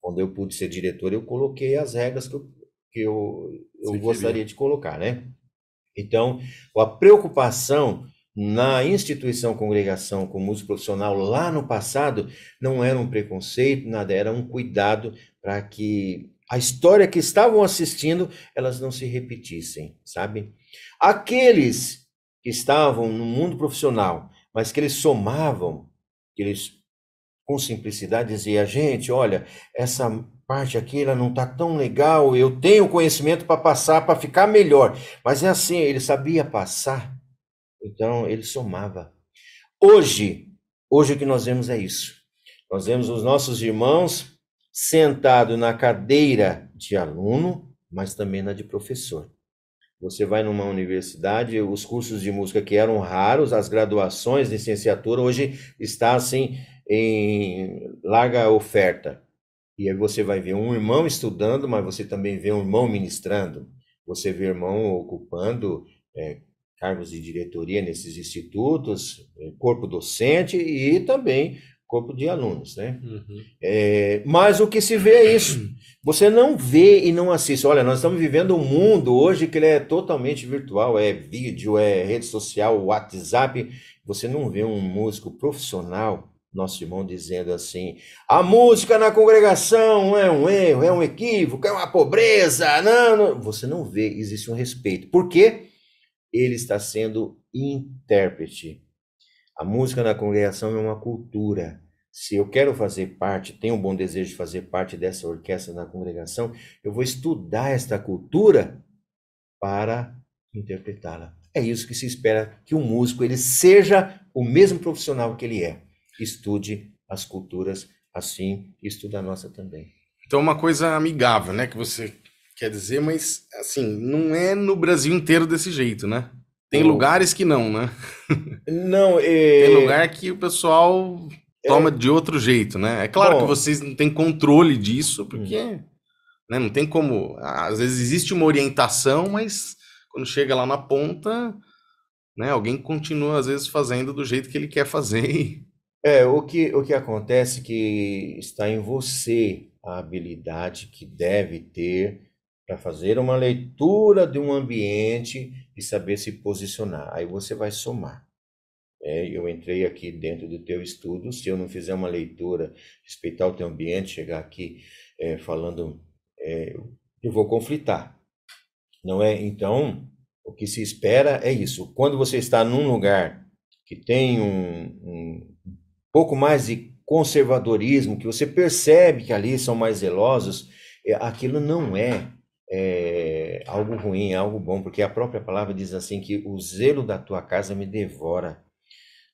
Quando eu pude ser diretor, eu coloquei as regras que eu, que eu eu gostaria de colocar, né? Então, a preocupação na instituição congregação com músico profissional lá no passado não era um preconceito, nada, era um cuidado para que a história que estavam assistindo elas não se repetissem, sabe? Aqueles que estavam no mundo profissional, mas que eles somavam, que eles com simplicidade dizia, gente, olha, essa parte aqui ela não está tão legal, eu tenho conhecimento para passar, para ficar melhor. Mas é assim, ele sabia passar, então ele somava. Hoje, hoje o que nós vemos é isso. Nós vemos os nossos irmãos sentados na cadeira de aluno, mas também na de professor. Você vai numa universidade, os cursos de música que eram raros, as graduações, licenciatura, hoje está assim em larga oferta. E aí você vai ver um irmão estudando, mas você também vê um irmão ministrando. Você vê irmão ocupando é, cargos de diretoria nesses institutos, é, corpo docente e também corpo de alunos, né? Uhum. É, mas o que se vê é isso. Você não vê e não assiste. Olha, nós estamos vivendo um mundo hoje que ele é totalmente virtual, é vídeo, é rede social, WhatsApp. Você não vê um músico profissional nosso irmão dizendo assim: a música na congregação é um erro, é um equívoco, é uma pobreza. Não, não. Você não vê, existe um respeito. Por quê? Ele está sendo intérprete. A música na congregação é uma cultura. Se eu quero fazer parte, tenho um bom desejo de fazer parte dessa orquestra na congregação, eu vou estudar esta cultura para interpretá-la. É isso que se espera que o músico ele seja o mesmo profissional que ele é estude as culturas assim, estuda a nossa também. Então, uma coisa amigável, né, que você quer dizer, mas assim, não é no Brasil inteiro desse jeito, né? Tem lugares que não, né? [LAUGHS] Não, é... Tem lugar que o pessoal toma é... de outro jeito, né? É claro Bom... que vocês não têm controle disso, hum. porque né, não tem como. Às vezes existe uma orientação, mas quando chega lá na ponta, né, alguém continua, às vezes, fazendo do jeito que ele quer fazer. E... É, o que, o que acontece é que está em você a habilidade que deve ter para fazer uma leitura de um ambiente e saber se posicionar. Aí você vai somar. É, eu entrei aqui dentro do teu estudo, se eu não fizer uma leitura, respeitar o teu ambiente, chegar aqui é, falando, é, eu vou conflitar. Não é? Então, o que se espera é isso. Quando você está num lugar que tem um, um pouco mais de conservadorismo, que você percebe que ali são mais zelosos, é, aquilo não é, é, algo ruim, é algo bom, porque a própria palavra diz assim que o zelo da tua casa me devora.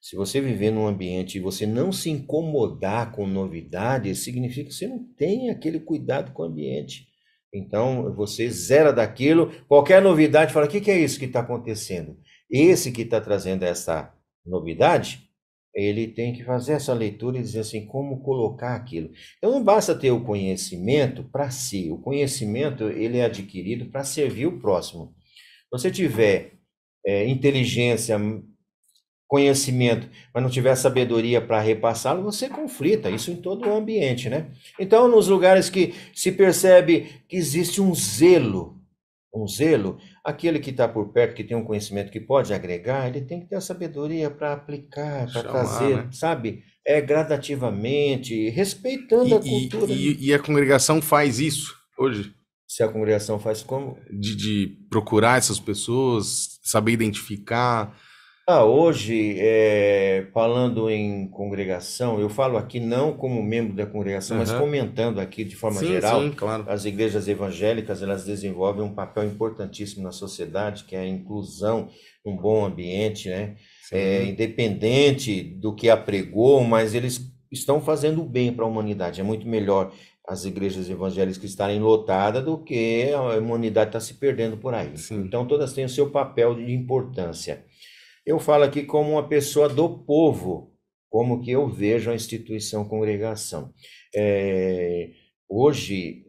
Se você viver num ambiente e você não se incomodar com novidades, significa que você não tem aquele cuidado com o ambiente. Então, você zera daquilo, qualquer novidade, fala, o que, que é isso que está acontecendo? Esse que está trazendo essa novidade ele tem que fazer essa leitura e dizer assim, como colocar aquilo. Então não basta ter o conhecimento para si, o conhecimento ele é adquirido para servir o próximo. Se você tiver é, inteligência, conhecimento, mas não tiver sabedoria para repassá-lo, você conflita, isso em todo o ambiente, né? Então, nos lugares que se percebe que existe um zelo com zelo, aquele que está por perto, que tem um conhecimento que pode agregar, ele tem que ter a sabedoria para aplicar, para trazer, né? sabe? É gradativamente, respeitando e, a cultura. E, né? e, a congregação faz isso hoje? Se a congregação faz como? De, de procurar essas pessoas, saber identificar, ah, hoje, é, falando em congregação, eu falo aqui não como membro da congregação, mas comentando aqui de forma Sim, geral, sim, claro. as igrejas evangélicas elas desenvolvem um papel importantíssimo na sociedade, que é a inclusão, um bom ambiente, né? É, independente do que apregou, mas eles estão fazendo bem para a humanidade. É muito melhor as igrejas evangélicas estarem lotadas do que a humanidade está se perdendo por aí. Sim. Então, todas têm o seu papel de importância. Eu falo aqui como uma pessoa do povo, como que eu vejo a instituição congregação. É, hoje,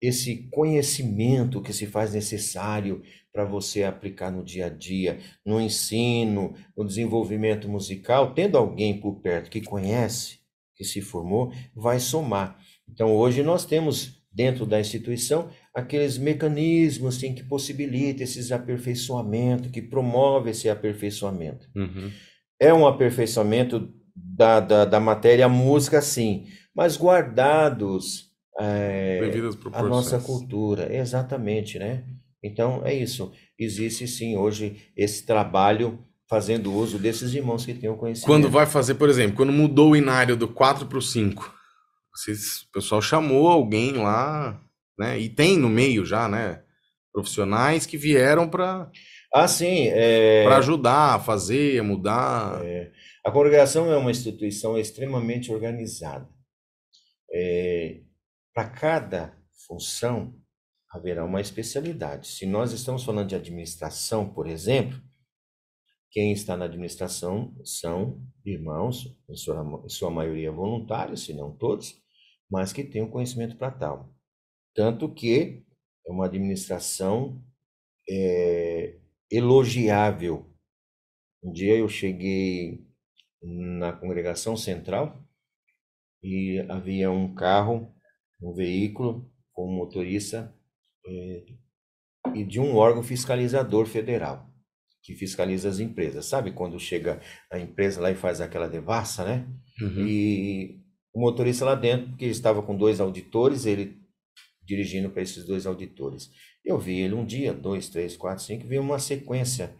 esse conhecimento que se faz necessário para você aplicar no dia a dia, no ensino, no desenvolvimento musical, tendo alguém por perto que conhece, que se formou, vai somar. Então, hoje nós temos dentro da instituição aqueles mecanismos assim, que possibilitam esses aperfeiçoamentos, que promove esse aperfeiçoamento. Uhum. É um aperfeiçoamento da, da, da matéria música, sim, mas guardados é, eh, a nossa cultura. Exatamente, né? Então, é isso. Existe, sim, hoje esse trabalho fazendo uso desses irmãos que têm o conhecimento. Quando vai fazer, por exemplo, quando mudou o inário do 4 para o 5, vocês, o pessoal chamou alguém lá né? E tem no meio já, né? Profissionais que vieram para ah, sim, é... para ajudar a fazer, a mudar. É... A congregação é uma instituição extremamente organizada. É... Para cada função haverá uma especialidade. Se nós estamos falando de administração, por exemplo, quem está na administração são irmãos, em sua, em sua maioria voluntários, se não todos, mas que têm o um conhecimento para tal. Tanto que é uma administração é, elogiável. Um dia eu cheguei na congregação central e havia um carro, um veículo com um motorista é, e de um órgão fiscalizador federal que fiscaliza as empresas. Sabe quando chega a empresa lá e faz aquela devassa, né? Uhum. E o motorista lá dentro, que estava com dois auditores, ele dirigindo para esses dois auditores. Eu vi ele um dia, dois, três, quatro, cinco, vi uma sequência.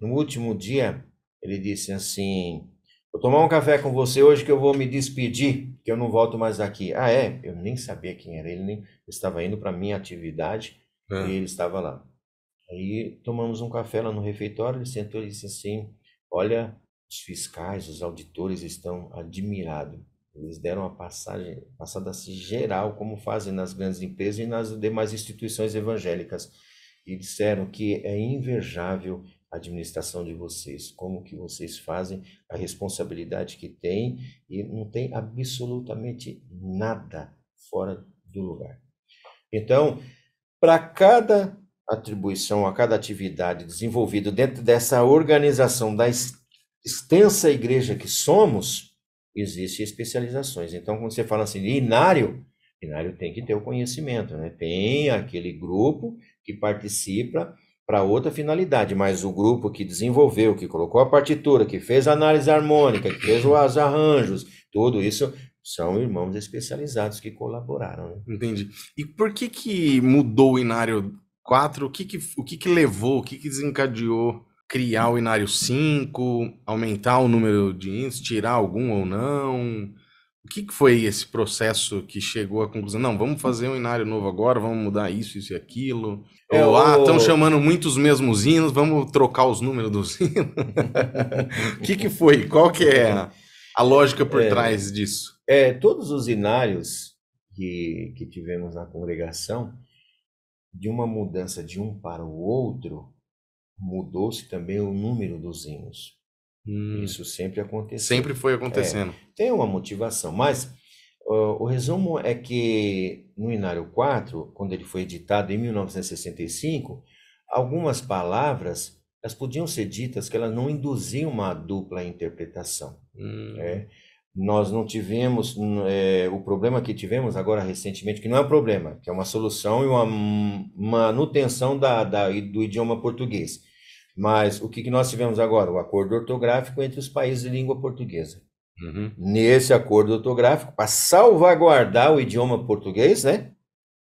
No último dia, ele disse assim: Vou tomar um café com você hoje que eu vou me despedir, que eu não volto mais daqui. Ah, é? Eu nem sabia quem era ele, nem estava indo para minha atividade é. e ele estava lá. Aí tomamos um café lá no refeitório, ele sentou e disse assim: Olha, os fiscais, os auditores estão admirados. Eles deram uma passagem, passada assim, geral, como fazem nas grandes empresas e nas demais instituições evangélicas, e disseram que é invejável a administração de vocês, como que vocês fazem, a responsabilidade que têm, e não tem absolutamente nada fora do lugar. Então, para cada atribuição, a cada atividade desenvolvida dentro dessa organização da extensa igreja que somos, existem especializações. Então, quando você fala assim, inário, inário tem que ter o conhecimento, né? Tem aquele grupo que participa para outra finalidade, mas o grupo que desenvolveu, que colocou a partitura, que fez a análise harmônica, que fez os arranjos, tudo isso são irmãos especializados que colaboraram. Né? Entendi. E por que que mudou o Inário 4? O que que, o que, que levou, o que, que desencadeou criar o Inário 5, aumentar o número de índices, tirar algum ou não? O que, que foi esse processo que chegou à conclusão? Não, vamos fazer um Inário novo agora, vamos mudar isso, isso e aquilo. É, ou, ah, estão chamando muitos mesmos hinos, vamos trocar os números dos hinos. [LAUGHS] O que, que foi? Qual que é a, a lógica por é, trás disso? É, todos os Inários que, que tivemos na congregação, de uma mudança de um para o outro, mudou-se também o número dos hinos. Hum. Isso sempre aconteceu. Sempre foi é, acontecendo. É, tem uma motivação, mas uh, o resumo é que no Inário 4, quando ele foi editado em 1965, algumas palavras elas podiam ser ditas que elas não induziam uma dupla interpretação. Hum. É. Nós não tivemos é, o problema que tivemos agora recentemente, que não é um problema, que é uma solução e uma manutenção da, da do idioma português mas o que, que nós tivemos agora? O acordo ortográfico entre os países de língua portuguesa. Uhum. Nesse acordo ortográfico, para salvaguardar o idioma português, né?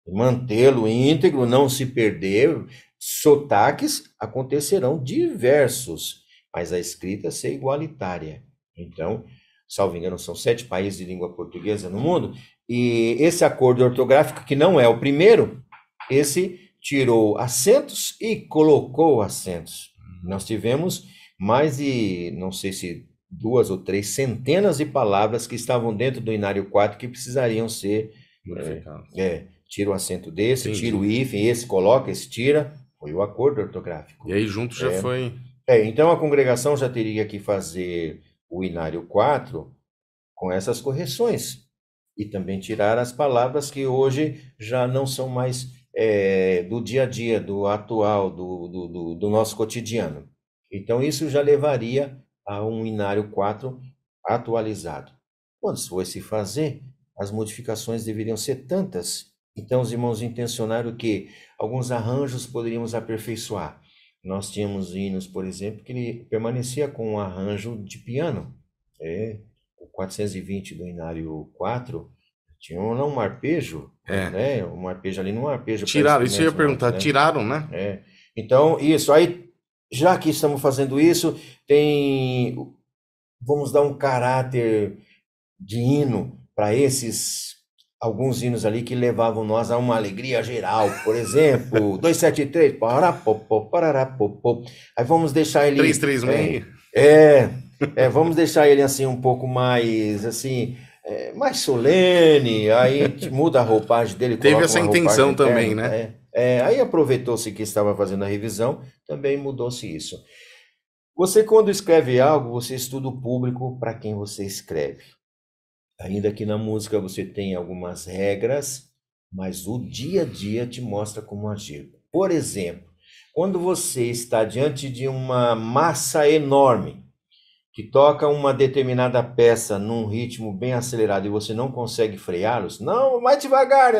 Mantê-lo íntegro, não se perder, sotaques acontecerão diversos, mas a escrita ser igualitária. Então, salvo engano, são sete países de língua portuguesa no mundo, e esse acordo ortográfico, que não é o primeiro, esse tirou acentos e colocou acentos. Nós tivemos mais de, não sei se duas ou três centenas de palavras que estavam dentro do inário 4 que precisariam ser É, tira o acento desse, Entendi. tira o hífen, esse coloca, esse tira. Foi o acordo ortográfico. E aí junto já é, foi. É, então a congregação já teria que fazer o inário 4 com essas correções e também tirar as palavras que hoje já não são mais é, do dia a dia, do atual, do, do, do, do nosso cotidiano. Então, isso já levaria a um inário 4 atualizado. Quando se fosse fazer, as modificações deveriam ser tantas. Então, os irmãos intencionaram que alguns arranjos poderíamos aperfeiçoar. Nós tínhamos hinos, por exemplo, que ele permanecia com um arranjo de piano. É, o 420 do Inário 4 tinha um, um arpejo, é. né? Um arpejo ali, não um arpejo. Tiraram, isso eu ia perguntar, né? tiraram, né? É. Então, isso. Aí, já que estamos fazendo isso, tem. Vamos dar um caráter de hino para esses alguns hinos ali que levavam nós a uma alegria geral. Por exemplo, 273, parapopó, pararapopó. Aí vamos deixar ele. 336. É, né? é, é, vamos deixar ele assim um pouco mais assim é, mais solene, aí muda a roupagem dele. Teve essa intenção também, né? É, é, aí aproveitou-se que estava fazendo a revisão, também mudou-se isso. Você, quando escreve algo, você estuda o público para quem você escreve. Ainda que na música você tenha algumas regras, mas o dia a dia te mostra como agir. Por exemplo, quando você está diante de uma massa enorme, que toca uma determinada peça num ritmo bem acelerado e você não consegue freá-los, não, mais devagar,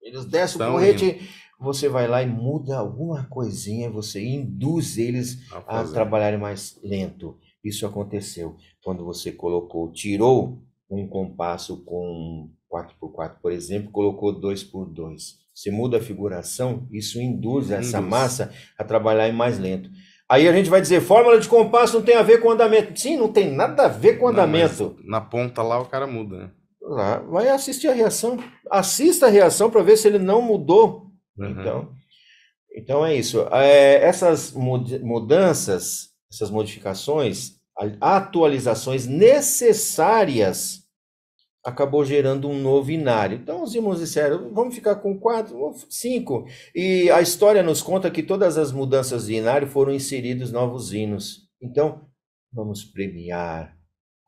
eles descem o corrente, você vai lá e muda alguma coisinha, você induz eles a, a trabalharem mais lento. Isso aconteceu quando você colocou, tirou um compasso com 4x4, por exemplo, colocou 2x2. Você muda a figuração, isso induz, induz. essa massa a trabalhar mais lento. Aí a gente vai dizer, fórmula de compasso não tem a ver com andamento. Sim, não tem nada a ver com andamento. Não, na ponta lá o cara muda, né? Lá, vai assistir a reação. Assista a reação para ver se ele não mudou. Uhum. Então, então é isso. É, essas mudanças, essas modificações, atualizações necessárias acabou gerando um novo inário. Então os irmãos disseram, vamos ficar com quatro, cinco. E a história nos conta que todas as mudanças de inário foram inseridos novos hinos. Então, vamos premiar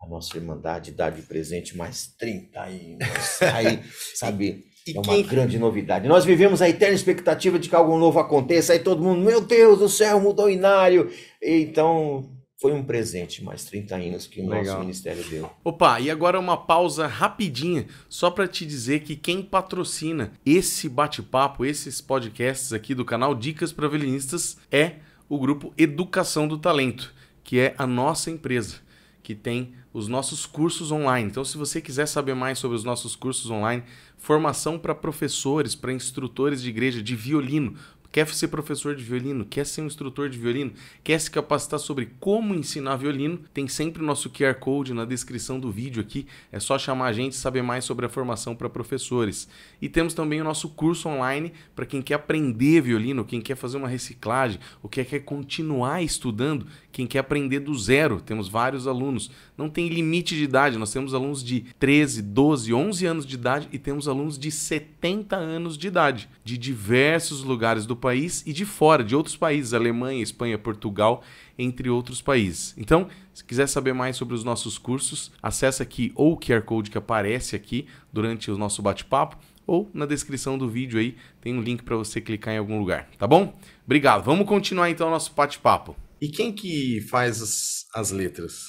a nossa irmandade, dar de presente mais 30 hinos. [LAUGHS] Aí, sabe... E é uma quem... grande novidade. Nós vivemos a eterna expectativa de que algo novo aconteça, aí todo mundo, meu Deus do céu, mudou o inário. Então, foi um presente, mais 30 anos que o Legal. nosso ministério deu. Opa, e agora uma pausa rapidinha, só para te dizer que quem patrocina esse bate-papo, esses podcasts aqui do canal Dicas para Violinistas é o grupo Educação do Talento, que é a nossa empresa, que tem os nossos cursos online. Então, se você quiser saber mais sobre os nossos cursos online, formação para professores, para instrutores de igreja de violino, Quer ser professor de violino? Quer ser um instrutor de violino? Quer se capacitar sobre como ensinar violino? Tem sempre o nosso QR Code na descrição do vídeo aqui. É só chamar a gente e saber mais sobre a formação para professores. E temos também o nosso curso online para quem quer aprender violino, quem quer fazer uma reciclagem, o quem quer continuar estudando, quem quer aprender do zero. Temos vários alunos. Não tem limite de idade. Nós temos alunos de 13, 12, 11 anos de idade e temos alunos de 70 anos de idade, de diversos lugares do país e de fora, de outros países, Alemanha, Espanha, Portugal, entre outros países. Então, se quiser saber mais sobre os nossos cursos, acessa aqui ou o QR Code que aparece aqui durante o nosso bate-papo ou na descrição do vídeo aí tem um link para você clicar em algum lugar, tá bom? Obrigado. Vamos continuar então o nosso bate-papo. E quem que faz as, as letras?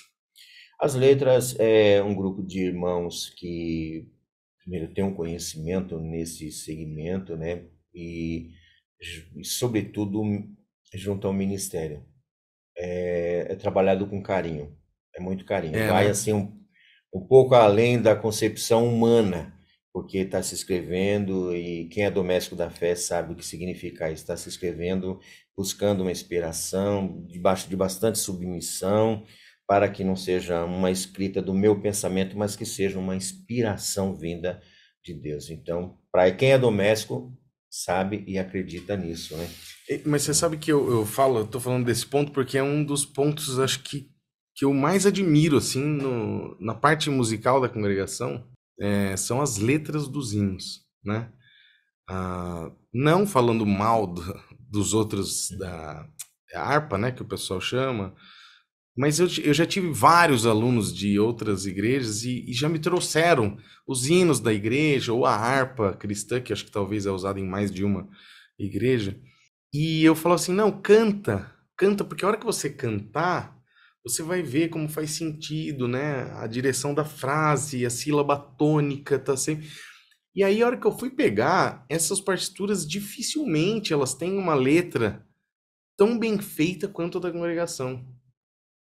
As letras é um grupo de irmãos que primeiro tem um conhecimento nesse segmento, né? E sobretudo junto ao ministério. É, é trabalhado com carinho, é muito carinho. É, Vai né? assim um, um pouco além da concepção humana, porque está se escrevendo e quem é doméstico da fé sabe o que significa Está se escrevendo buscando uma inspiração debaixo de bastante submissão para que não seja uma escrita do meu pensamento, mas que seja uma inspiração vinda de Deus. Então, para quem é doméstico, sabe e acredita nisso, né? Mas você sabe que eu, eu falo, eu tô falando desse ponto porque é um dos pontos, acho que, que eu mais admiro, assim, no, na parte musical da congregação, é, são as letras dos hinos, né? Ah, não falando mal do, dos outros da, é harpa, né, que o pessoal chama, mas eu, eu já tive vários alunos de outras igrejas e, e já me trouxeram os hinos da igreja ou a harpa cristã, que acho que talvez é usada em mais de uma igreja. E eu falo assim: não, canta, canta, porque a hora que você cantar, você vai ver como faz sentido, né? A direção da frase, a sílaba tônica, tá sempre. E aí, a hora que eu fui pegar, essas partituras dificilmente elas têm uma letra tão bem feita quanto a da congregação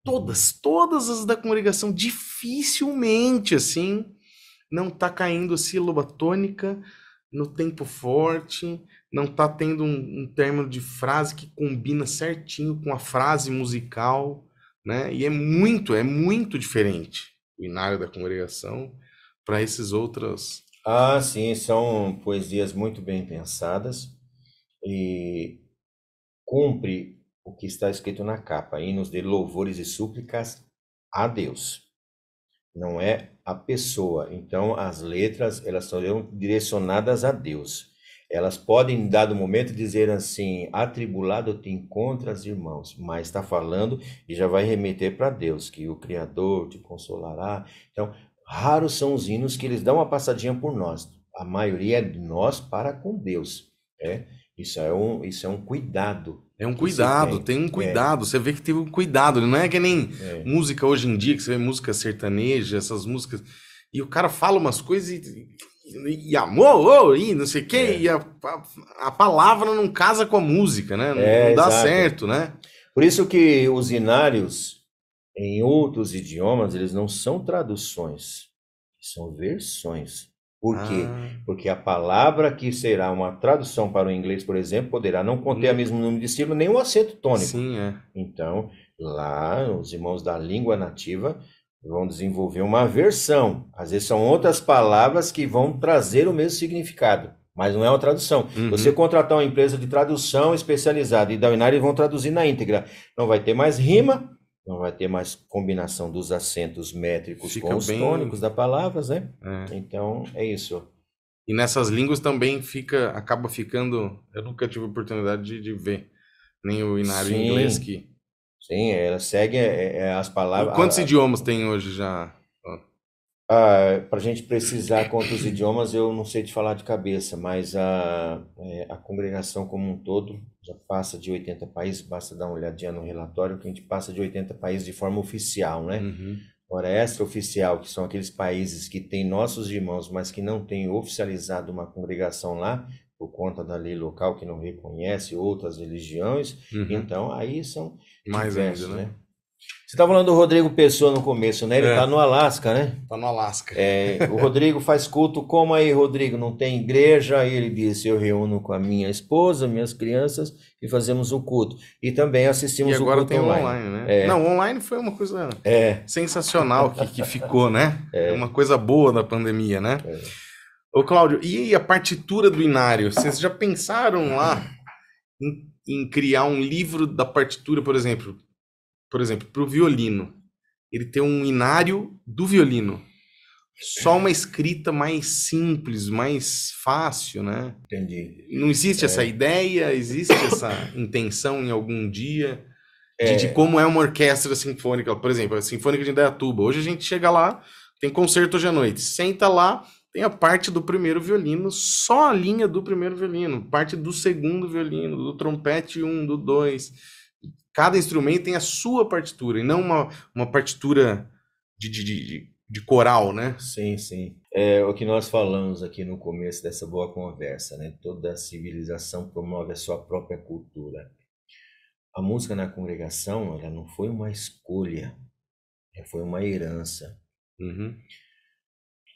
todas, todas as da congregação, dificilmente assim, não tá caindo sílaba tônica no tempo forte, não tá tendo um, um término de frase que combina certinho com a frase musical, né? E é muito, é muito diferente o inário da congregação para esses outros. Ah, sim, são poesias muito bem pensadas e cumpre o que está escrito na capa: hinos de louvores e súplicas a Deus. Não é a pessoa. Então, as letras, elas serão direcionadas a Deus. Elas podem, em dado momento, dizer assim: atribulado te encontras, irmãos, mas está falando e já vai remeter para Deus, que o Criador te consolará. Então, raros são os hinos que eles dão uma passadinha por nós. A maioria é de nós para com Deus. É? Isso, é um, isso é um cuidado é um cuidado, tem. É. tem. um cuidado. É. Você vê que teve um cuidado. Não é que nem é. música hoje em dia, que você vê música sertaneja, essas músicas. E o cara fala umas coisas e. E, amor, oh, e não sei o quê, é. e a, a, a, palavra não casa com a música, né? Não, não é, dá exato. certo, né? Por isso que os inários em outros idiomas, eles não são traduções, são versões. Por quê? Ah. Porque a palavra que será uma tradução para o inglês, por exemplo, poderá não conter hum. o mesmo número de sílabas, nem o um acento tônico. Sim, é. Então, lá, os irmãos da língua nativa vão desenvolver uma versão. Às vezes são outras palavras que vão trazer o mesmo significado, mas não é uma tradução. Uhum. Você contratar uma empresa de tradução especializada e da Unari vão traduzir na íntegra. Não vai ter mais rima, não vai ter mais combinação dos acentos métricos fica com os bem... tônicos das palavras, né? É. Então, é isso. E nessas línguas também fica, acaba ficando. Eu nunca tive oportunidade de, de ver nem o inário Sim. inglês que. Sim, ela segue é, é, as palavras. Quantos a... idiomas tem hoje já? Ah, para a gente precisar quantos idiomas, eu não sei te falar de cabeça, mas a, eh, a congregação como um todo já passa de 80 países, basta dar uma olhadinha no relatório que a gente passa de 80 países de forma oficial, né? Uhum. Ora, extra-oficial, que são aqueles países que têm nossos irmãos, mas que não têm oficializado uma congregação lá, por conta da lei local que não reconhece outras religiões, uhum. então aí são Mais diversos, ainda, né? né? Você estava tá falando do Rodrigo Pessoa no começo, né? Ele está é. Tá no Alasca, né? Está no Alasca. É, o Rodrigo faz culto. Como aí, Rodrigo? Não tem igreja? Aí ele disse: Eu reúno com a minha esposa, minhas crianças e fazemos o culto. E também assistimos e o culto. E agora tem online, online né? É. Não, online foi uma coisa é. sensacional que, que ficou, né? É. é uma coisa boa da pandemia, né? É. Ô, Cláudio, e a partitura do Inário? Vocês já pensaram lá em, em criar um livro da partitura, por exemplo? por exemplo, para o violino, ele tem um inário do violino. Só é. uma escrita mais simples, mais fácil, né? Entendi. Não existe é. essa ideia, existe essa [COUGHS] intenção em algum dia é. de, de, é. como é uma orquestra sinfônica. Por exemplo, a Sinfônica de Indaiatuba. Hoje a gente chega lá, tem concerto hoje à noite. Senta lá, tem a parte do primeiro violino, só a linha do primeiro violino, parte do segundo violino, do trompete um, do dois cada instrumento tem a sua partitura e não uma, uma partitura de, de, de, de coral, né? Sim, sim. É o que nós falamos aqui no começo dessa boa conversa, né? Toda civilização promove a sua própria cultura. A música na congregação, ela não foi uma escolha, foi uma herança. Uhum.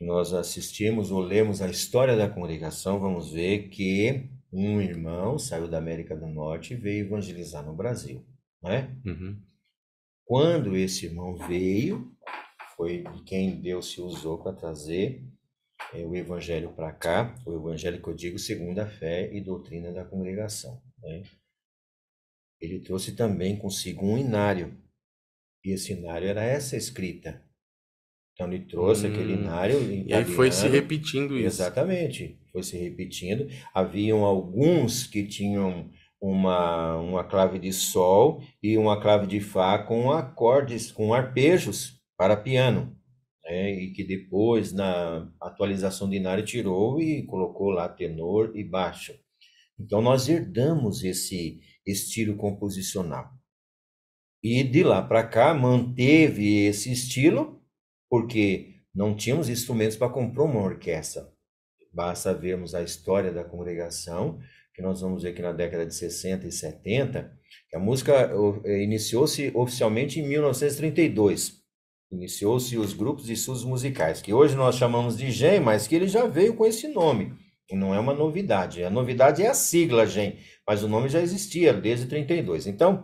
Nós assistimos ou lemos a história da congregação, vamos ver que um irmão saiu da América do Norte e veio evangelizar no Brasil. Né? Uhum. Quando esse irmão veio, foi de quem Deus se usou para trazer é, o evangelho para cá, o evangelho que eu digo segundo a fé e doutrina da congregação. Né? Ele trouxe também consigo um inário, e esse inário era essa escrita. Então ele trouxe hum, aquele inário. E aí foi se repetindo isso. Exatamente, foi se repetindo. Haviam alguns que tinham uma, uma clave de sol e uma clave de fá com acordes, com arpejos para piano, né? e que depois, na atualização de Nari, tirou e colocou lá tenor e baixo. Então, nós herdamos esse estilo composicional. E de lá para cá, manteve esse estilo, porque não tínhamos instrumentos para compor uma orquestra. Basta vermos a história da congregação, que nós vamos ver aqui na década de 60 e 70, a música eh, iniciou-se oficialmente em 1932. Iniciou-se os grupos de estudos musicais, que hoje nós chamamos de GEM, mas que ele já veio com esse nome. E não é uma novidade. A novidade é a sigla GEM, mas o nome já existia desde 32. Então,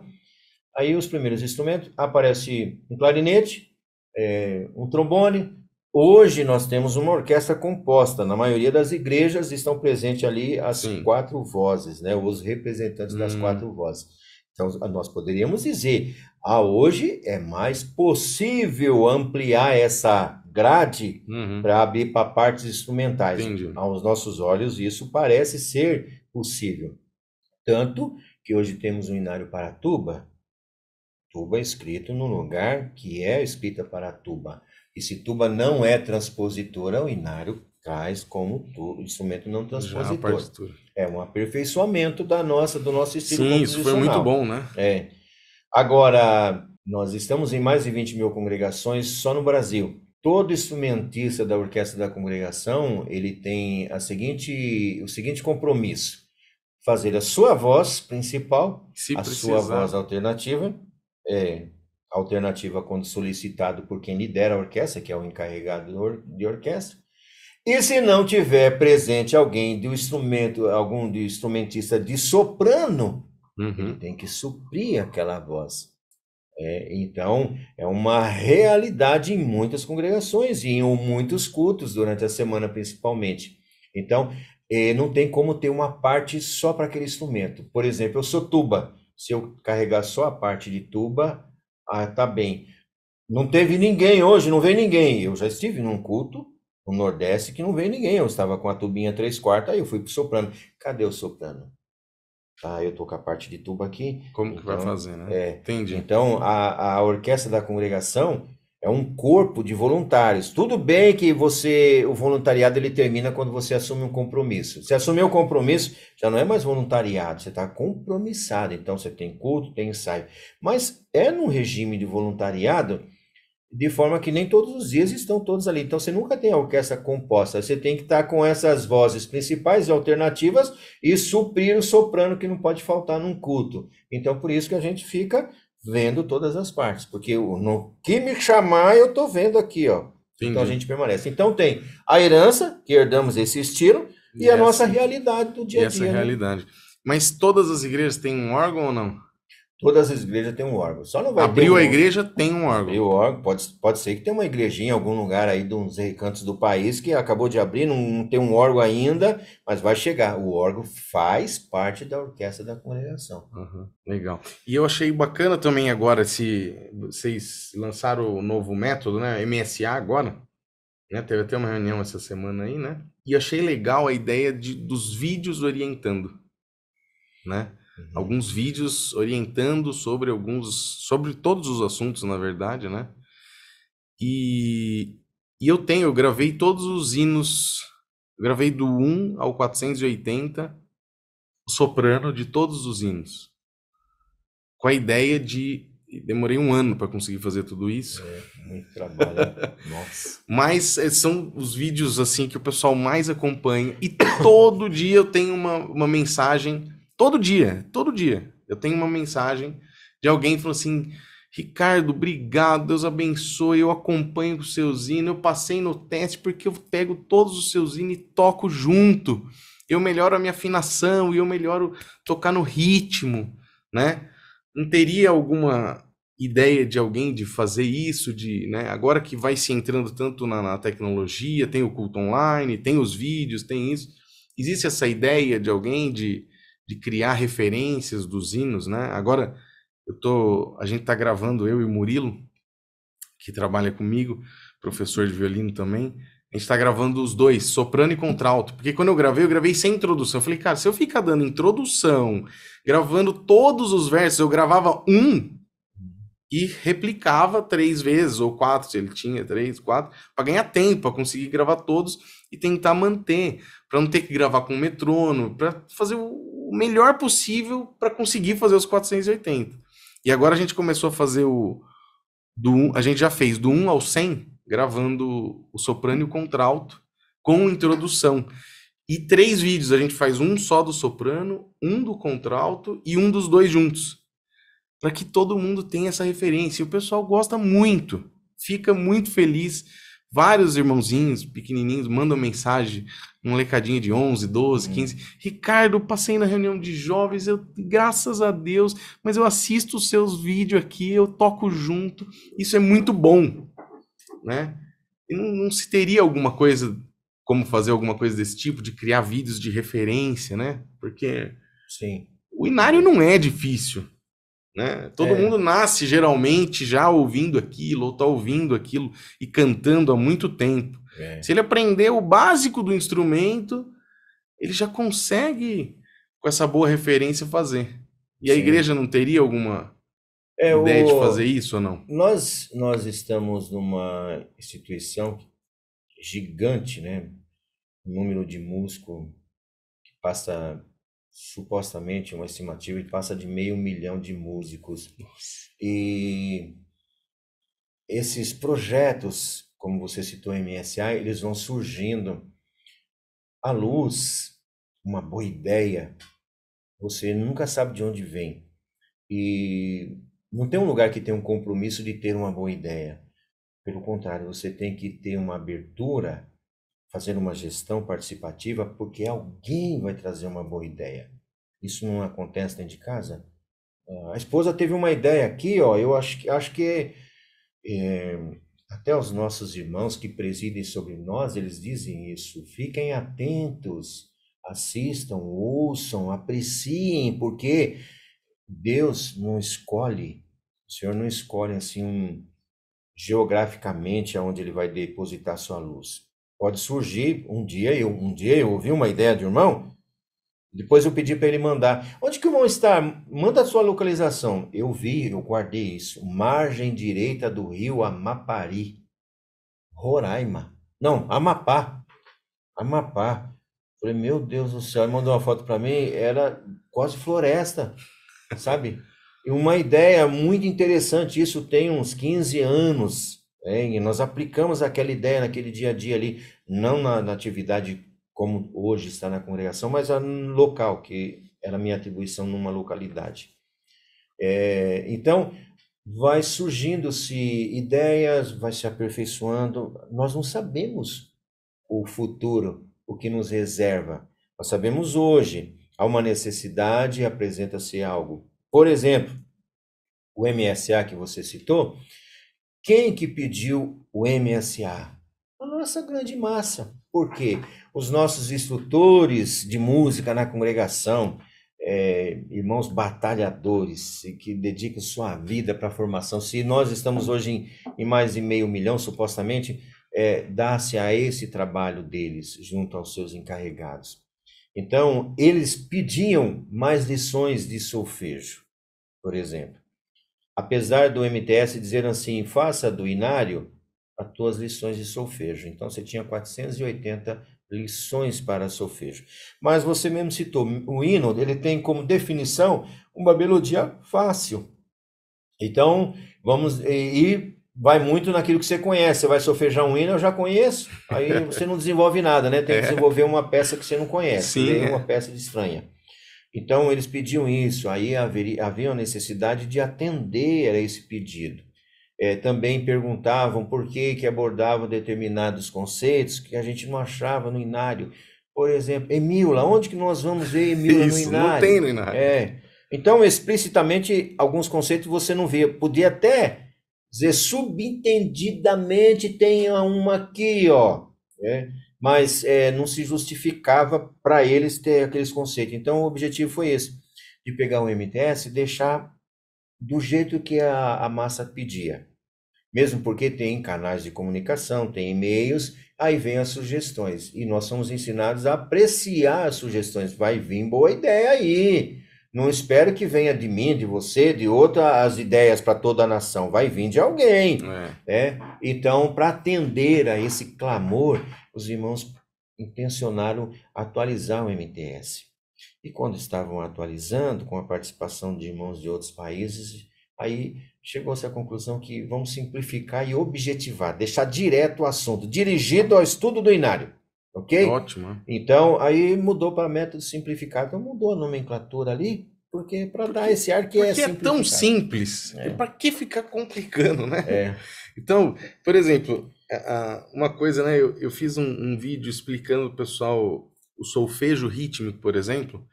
aí os primeiros instrumentos, aparece um clarinete, é, um trombone, Hoje nós temos uma orquestra composta. Na maioria das igrejas estão presentes ali as Sim. quatro vozes, né? Os representantes hum. das quatro vozes. Então nós poderíamos dizer, ah, hoje é mais possível ampliar essa grade uhum. para abrir para partes instrumentais. Entendi. Aos nossos olhos isso parece ser possível. Tanto que hoje temos um inário para tuba, tuba escrito no lugar que é escrita para tuba. E se tuba não é transpositora, é o inário cais como tudo, instrumento não é transpositor. É um aperfeiçoamento da nossa, do nosso estilo Sim, isso foi muito bom, né? É. Agora, nós estamos em mais de 20 mil congregações só no Brasil. Todo instrumentista da orquestra da congregação, ele tem a seguinte, o seguinte compromisso: fazer a sua voz principal, Se a precisar. sua voz alternativa, é, alternativa quando solicitado por quem lidera a orquestra, que é o encarregado de orquestra. E se não tiver presente alguém do instrumento, algum de instrumentista de soprano, uhum. ele tem que suprir aquela voz. É, então, é uma realidade em muitas congregações e em muitos cultos durante a semana, principalmente. Então, é, não tem como ter uma parte só para aquele instrumento. Por exemplo, eu sou tuba. Se eu carregar só a parte de tuba, ah, tá bem. Não teve ninguém hoje, não veio ninguém. Eu já estive num culto no Nordeste que não veio ninguém. Eu estava com a tubinha 3 quartos, aí eu fui pro soprano. Cadê o soprano? Tá, eu tô com a parte de tuba aqui. Como então, que vai então, fazer, né? É, Entendi. Então, a, a orquestra da congregação é um corpo de voluntários. Tudo bem que você, o voluntariado ele termina quando você assume um compromisso. Se assumiu um compromisso, já não é mais voluntariado, você está compromissado. Então você tem culto, tem ensaio. Mas é num regime de voluntariado, de forma que nem todos os dias estão todos ali. Então você nunca tem a orquestra composta. Você tem que estar tá com essas vozes principais e alternativas e suprir o soprano que não pode faltar num culto. Então por isso que a gente fica vendo todas as partes, porque no que me chamar eu estou vendo aqui, ó. Entendi. Então a gente permanece. Então tem a herança, que herdamos esse estilo, e, e essa, a nossa realidade do dia a dia. essa né? realidade. Mas todas as igrejas têm um órgão ou não? Todas as igrejas têm um órgão. Só não vai Abriu um... a igreja, tem um órgão. Abriu o órgão. Pode, pode ser que tenha uma igrejinha em algum lugar aí de uns recantos do país que acabou de abrir, não, não tem um órgão ainda, mas vai chegar. O órgão faz parte da orquestra da congregação. Uhum, legal. E eu achei bacana também agora se vocês lançaram o novo método, né? MSA agora. Né? Teve até uma reunião essa semana aí, né? E achei legal a ideia de, dos vídeos orientando, né? uhum. alguns vídeos orientando sobre alguns, sobre todos os assuntos, na verdade, né? E, e eu tenho, eu gravei todos os hinos, eu gravei do 1 ao 480, soprano de todos os hinos. Com a ideia de. Demorei um ano para conseguir fazer tudo isso. É, muito trabalho. [LAUGHS] Nossa. Mas eh, são os vídeos assim que o pessoal mais acompanha. E todo dia eu tenho uma, uma mensagem Todo dia, todo dia. Eu tenho uma mensagem de alguém falando assim: Ricardo, obrigado, Deus abençoe, eu acompanho o seu zine, eu passei no teste porque eu pego todos os seus zine e toco junto. Eu melhoro a minha afinação e eu melhoro tocar no ritmo, né? Não teria alguma ideia de alguém de fazer isso, de, né? Agora que vai se entrando tanto na, na tecnologia, tem o culto online, tem os vídeos, tem isso. Existe essa ideia de alguém de de criar referências dos hinos, né? Agora eu tô, a gente tá gravando eu e o Murilo, que trabalha comigo, professor de violino também. A gente está gravando os dois, soprano e contralto. Porque quando eu gravei, eu gravei sem introdução. Eu falei, cara, se eu ficar dando introdução, gravando todos os versos, eu gravava um e replicava três vezes ou quatro, se ele tinha três, quatro, para ganhar tempo, para conseguir gravar todos e tentar manter, para não ter que gravar com o metrônomo, para fazer o o melhor possível para conseguir fazer os 480. E agora a gente começou a fazer o. Do, a gente já fez do 1 ao 100, gravando o soprano e o contralto, com introdução. E três vídeos, a gente faz um só do soprano, um do contralto e um dos dois juntos. Para que todo mundo tenha essa referência. E o pessoal gosta muito, fica muito feliz. Vários irmãozinhos pequenininhos mandam mensagem lecadinho de 11, 12, 15. Ricardo, passei na reunião de jovens, eu, graças a Deus, mas eu assisto os seus vídeos aqui, eu toco junto. Isso é muito bom, né? E não, não se teria alguma coisa, como fazer alguma coisa desse tipo, de criar vídeos de referência, né? Porque Sim. o inário não é difícil. Né? Todo é. mundo nasce geralmente já ouvindo aquilo, ou tá ouvindo aquilo e cantando há muito tempo. É. Se ele aprender o básico do instrumento, ele já consegue, com essa boa referência, fazer. E Sim. a igreja não teria alguma é, ideia o... de fazer isso ou não? Nós, nós estamos numa instituição gigante, né? O número de músicos que passa supostamente uma estimativa e passa de meio milhão de músicos. E esses projetos como você citou, MSA, eles vão surgindo à luz, uma boa ideia. Você nunca sabe de onde vem. E não tem um lugar que tenha um compromisso de ter uma boa ideia. Pelo contrário, você tem que ter uma abertura, fazer uma gestão participativa, porque alguém vai trazer uma boa ideia. Isso não acontece dentro de casa? Ah, a esposa teve uma ideia aqui, ó. Eu acho que acho que é, é até os nossos irmãos que presidem sobre nós, eles dizem isso. Fiquem atentos, assistam, ouçam, apreciem, porque Deus não escolhe, o Senhor não escolhe assim um, geograficamente aonde ele vai depositar sua luz. Pode surgir um dia eu um dia eu ouvi uma ideia de um irmão depois eu pedi para ele mandar. Onde que vão estar? Manda a sua localização. Eu vi, eu guardei isso. Margem direita do rio Amapari, Roraima. Não, Amapá. Amapá. Falei, meu Deus do céu. Ele mandou uma foto para mim, era quase floresta, sabe? E uma ideia muito interessante, isso tem uns 15 anos. Hein? E nós aplicamos aquela ideia naquele dia a dia ali, não na, na atividade como hoje está na congregação, mas a local, que era minha atribuição numa localidade. É, então, vai surgindo-se ideias, vai se aperfeiçoando. Nós não sabemos o futuro, o que nos reserva. Nós sabemos hoje, há uma necessidade e apresenta-se algo. Por exemplo, o MSA que você citou, quem que pediu o MSA? A nossa grande massa. Porque os nossos instrutores de música na congregação, é, irmãos batalhadores que dedicam sua vida para a formação. Se nós estamos hoje em, em mais de meio milhão, supostamente, é, dá-se a esse trabalho deles junto aos seus encarregados. Então, eles pediam mais lições de solfejo, por exemplo. Apesar do MTS dizer assim, faça do inário, as tuas lições de solfejo. Então você tinha 480 lições para solfejo. Mas você mesmo citou, o hino, ele tem como definição uma melodia fácil. Então, vamos e vai muito naquilo que você conhece. Você vai solfejar um hino, eu já conheço. Aí [LAUGHS] você não desenvolve nada, né? Tem que é. desenvolver uma peça que você não conhece, Sim, né? é. uma peça de estranha. Então, eles pediam isso. Aí haveria, havia a necessidade de atender a esse pedido é, também perguntavam por que, que abordavam determinados conceitos que a gente não achava no Inário. Por exemplo, Emila, onde que nós vamos ver Emila Isso, no Inário? Não tem no Inário. É. Então, explicitamente, alguns conceitos você não vê. Podia até dizer subentendidamente tem uma aqui, ó. É? Mas é, não se justificava para eles ter aqueles conceitos. Então, o objetivo foi esse, de pegar o um MTS e deixar do jeito que a, a massa pedia mesmo porque tem canais de comunicação, tem e-mails, aí vem as sugestões. E nós somos ensinados a apreciar as sugestões. Vai vir boa ideia aí. Não espero que venha de mim, de você, de outra, as ideias para toda a nação. Vai vir de alguém. É. Né? Então, para atender a esse clamor, os irmãos intencionaram atualizar o MTS. E quando estavam atualizando, com a participação de irmãos de outros países, aí chegou-se à conclusão que vamos simplificar e objetivar, deixar direto o assunto, dirigido ao estudo do inário. Ok? Ótimo. É. Então, aí mudou para método simplificado. Então, mudou a nomenclatura ali, porque para dar esse ar que é, é simples. é tão simples. É. Para que ficar complicando, né? É. [LAUGHS] Então, por exemplo, uma coisa, né? Eu, eu fiz um, um vídeo explicando o pessoal o solfejo rítmico, por exemplo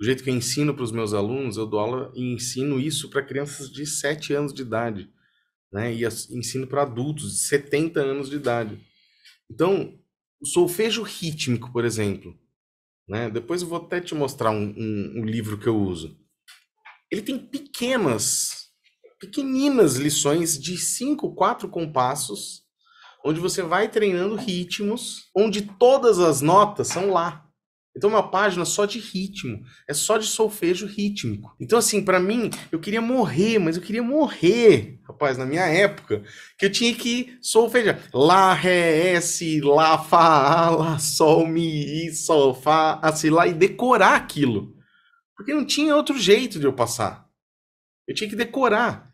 do jeito que eu ensino para os meus alunos, eu dou aula e ensino isso para crianças de 7 anos de idade, né? E ensino para adultos de 70 anos de idade. Então, o solfejo rítmico, por exemplo, né? Depois eu vou até te mostrar um, um, um livro que eu uso. Ele tem pequenas, pequeninas lições de cinco, quatro compassos, onde você vai treinando ritmos, onde todas as notas são lá. Então, uma página só de ritmo, é só de solfejo rítmico. Então, assim, para mim, eu queria morrer, mas eu queria morrer, rapaz, na minha época, que eu tinha que solfejar. Lá, ré, s, lá, fá, lá, sol, mi, i, sol, fá, assim, lá, e decorar aquilo. Porque não tinha outro jeito de eu passar. Eu tinha que decorar.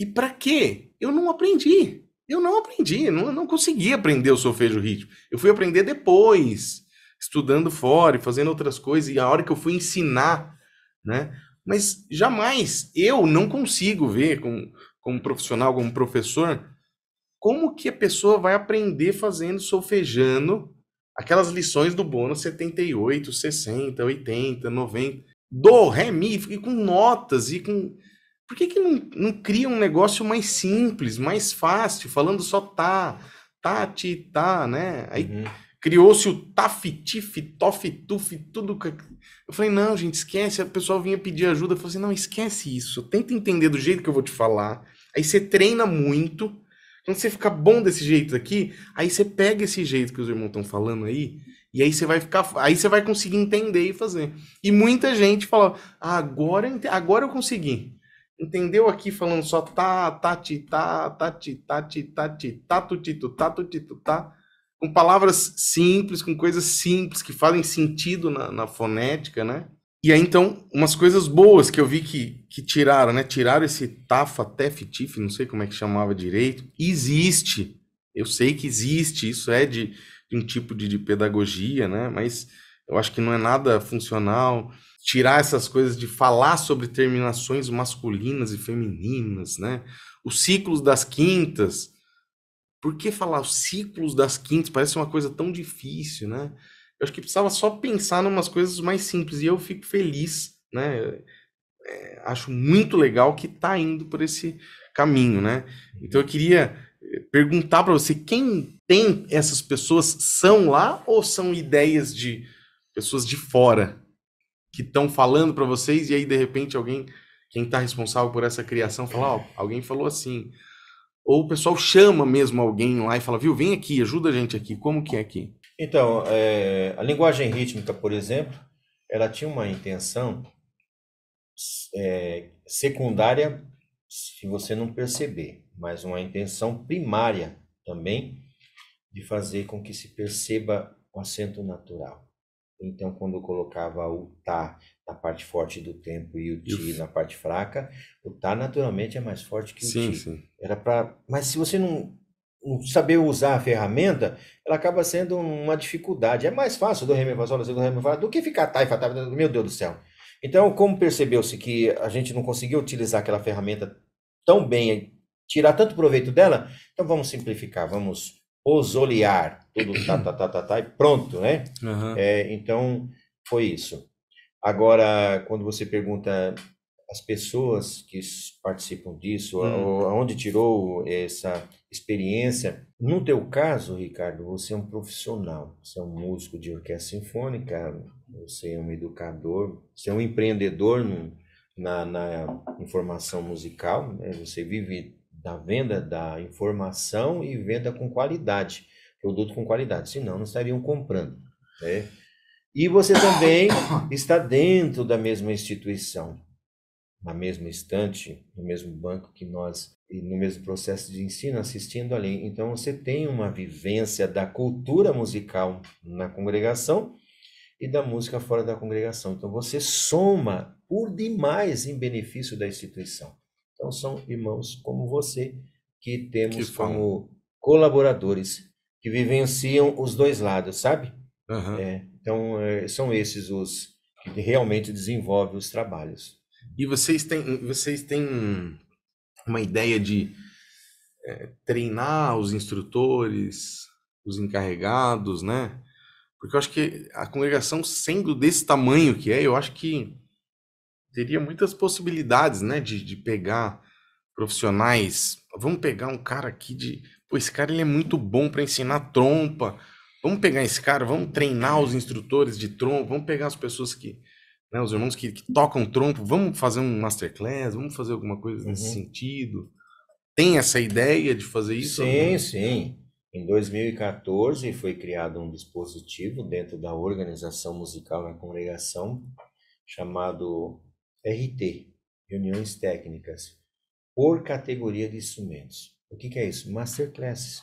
E para quê? Eu não aprendi. Eu não aprendi, não, não consegui aprender o solfejo rítmico. Eu fui aprender depois estudando fora e fazendo outras coisas, e a hora que eu fui ensinar, né? Mas jamais eu não consigo ver, como, como profissional, como professor, como que a pessoa vai aprender fazendo, solfejando aquelas lições do bônus 78, 60, 80, 90, do, ré, mi, e com notas e com. Por que, que não, não cria um negócio mais simples, mais fácil, falando só tá, tá, ti, tá, né? Aí. Uhum Criou-se o tafitife, tofitufe, tudo. Eu falei, não, gente, esquece. O pessoal vinha pedir ajuda. Eu falei assim, não, esquece isso. Tenta entender do jeito que eu vou te falar. Aí você treina muito. Quando você ficar bom desse jeito aqui, aí você pega esse jeito que os irmãos estão falando aí. E aí você vai ficar. Aí você vai conseguir entender e fazer. E muita gente fala, agora, agora eu consegui. Entendeu aqui falando só tá, tá, ti, tá, tá, ti, tá, ti, tá, ti, tá, tu, ti, tu, tá, tu, ti, tu, tá com palavras simples, com coisas simples que fazem sentido na, na fonética, né? E aí, então, umas coisas boas que eu vi que, que tiraram, né? Tiraram esse tafa, tef, tif, não sei como é que chamava direito. Existe. Eu sei que existe. Isso é de, de um tipo de, de, pedagogia, né? Mas eu acho que não é nada funcional. Tirar essas coisas de falar sobre terminações masculinas e femininas, né? Os ciclos das quintas. Por que falar os ciclos das quintas? Parece uma coisa tão difícil, né? Eu acho que precisava só pensar em umas coisas mais simples. E eu fico feliz, né? É, acho muito legal que tá indo por esse caminho, né? Então eu queria eh, perguntar para você quem tem essas pessoas são lá ou são ideias de pessoas de fora que estão falando para vocês e aí de repente alguém quem está responsável por essa criação fala, ó, alguém falou assim. Ou o pessoal chama mesmo alguém lá e fala, viu, vem aqui, ajuda a gente aqui, como que é aqui? Então, é, a linguagem rítmica, por exemplo, ela tinha uma intenção é, secundária, se você não perceber, mas uma intenção primária também de fazer com que se perceba o acento natural. Então, quando colocava o tá, na parte forte do tempo e o Ti na parte fraca, o Tá naturalmente é mais forte que o t Ti. Sim. Era para, mas se você não, saber usar a ferramenta, ela acaba sendo uma dificuldade. É mais fácil do Ré Mi do Ré Mi do que ficar Tá e meu Deus do céu. Então, como percebeu-se que a gente não conseguiu utilizar aquela ferramenta tão bem, tirar tanto proveito dela, então vamos simplificar, vamos osolear tudo tá, tá, tá, tá, tá e pronto, né? Uhum. É, então, foi isso. Agora, quando você pergunta as pessoas que participam disso, hum. aonde tirou essa experiência, no teu caso, Ricardo, você é um profissional, você é um músico de orquestra sinfônica, você é um educador, você é um empreendedor no, na, na informação musical, né? você vive da venda da informação e venda com qualidade, produto com qualidade, senão não estariam comprando, né? E você também está dentro da mesma instituição, na mesma estante, no mesmo banco que nós, e no mesmo processo de ensino, assistindo ali. Então você tem uma vivência da cultura musical na congregação e da música fora da congregação. Então você soma por demais em benefício da instituição. Então são irmãos como você que temos que como colaboradores que vivenciam os dois lados, sabe? Uhum. É, então, é, são esses os que realmente desenvolvem os trabalhos. E vocês têm, vocês têm uma ideia de é, treinar os instrutores, os encarregados, né? Porque eu acho que a congregação, sendo desse tamanho que é, eu acho que teria muitas possibilidades, né, de, de pegar profissionais. Vamos pegar um cara aqui de. Pô, esse cara ele é muito bom para ensinar trompa Vamos pegar esse cara, vamos treinar os instrutores de trompo, vamos pegar as pessoas que, né, os irmãos que, que tocam trompo, vamos fazer um masterclass, vamos fazer alguma coisa uhum. nesse sentido. Tem essa ideia de fazer isso? Sim, sim. Em 2014 foi criado um dispositivo dentro da organização musical na congregação chamado RT, Reuniões Técnicas, por categoria de instrumentos. O que, que é isso? Masterclasses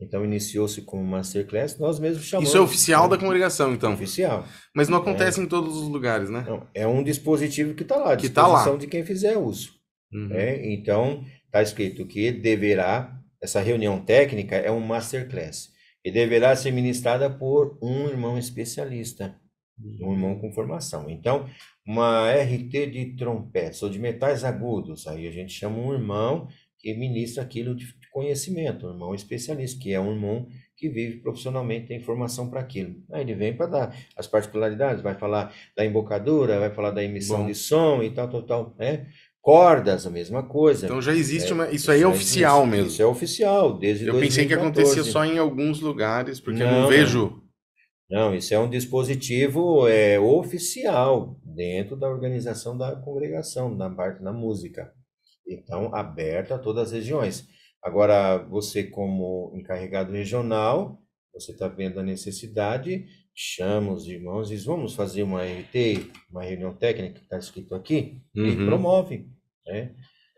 então iniciou-se como masterclass, nós mesmos chamamos. Isso é oficial da congregação, então. Oficial. Mas não é. acontece é. em todos os lugares, né? Não, é um dispositivo que está lá, à disposição que tá lá. Tá de quem fizer uso. Uhum. Né? Então, está escrito que deverá, essa reunião técnica é um masterclass, e deverá ser ministrada por um irmão especialista, uhum. um irmão com formação. Então, uma RT de trompetes ou de metais agudos, aí a gente chama um irmão que ministra aquilo de conhecimento, um irmão especialista, que é um irmão que vive profissionalmente, tem formação para aquilo. Aí ele vem para dar as particularidades, vai falar da embocadura, vai falar da emissão Bom. de som e tal, tal, tal, né? Cordas, a mesma coisa. Então já existe é, uma. Isso, aí é oficial existe, mesmo. Isso é oficial, desde Eu 2014. pensei que acontecia só em alguns lugares, porque não, eu não vejo. Não, isso é um dispositivo é, oficial dentro da organização da congregação, na parte da música. Então, aberto a todas as regiões. Agora, você, como encarregado regional, você está vendo a necessidade, chama os irmãos e diz: vamos fazer uma RT, uma reunião técnica que está escrito aqui, uhum. e promove. Né?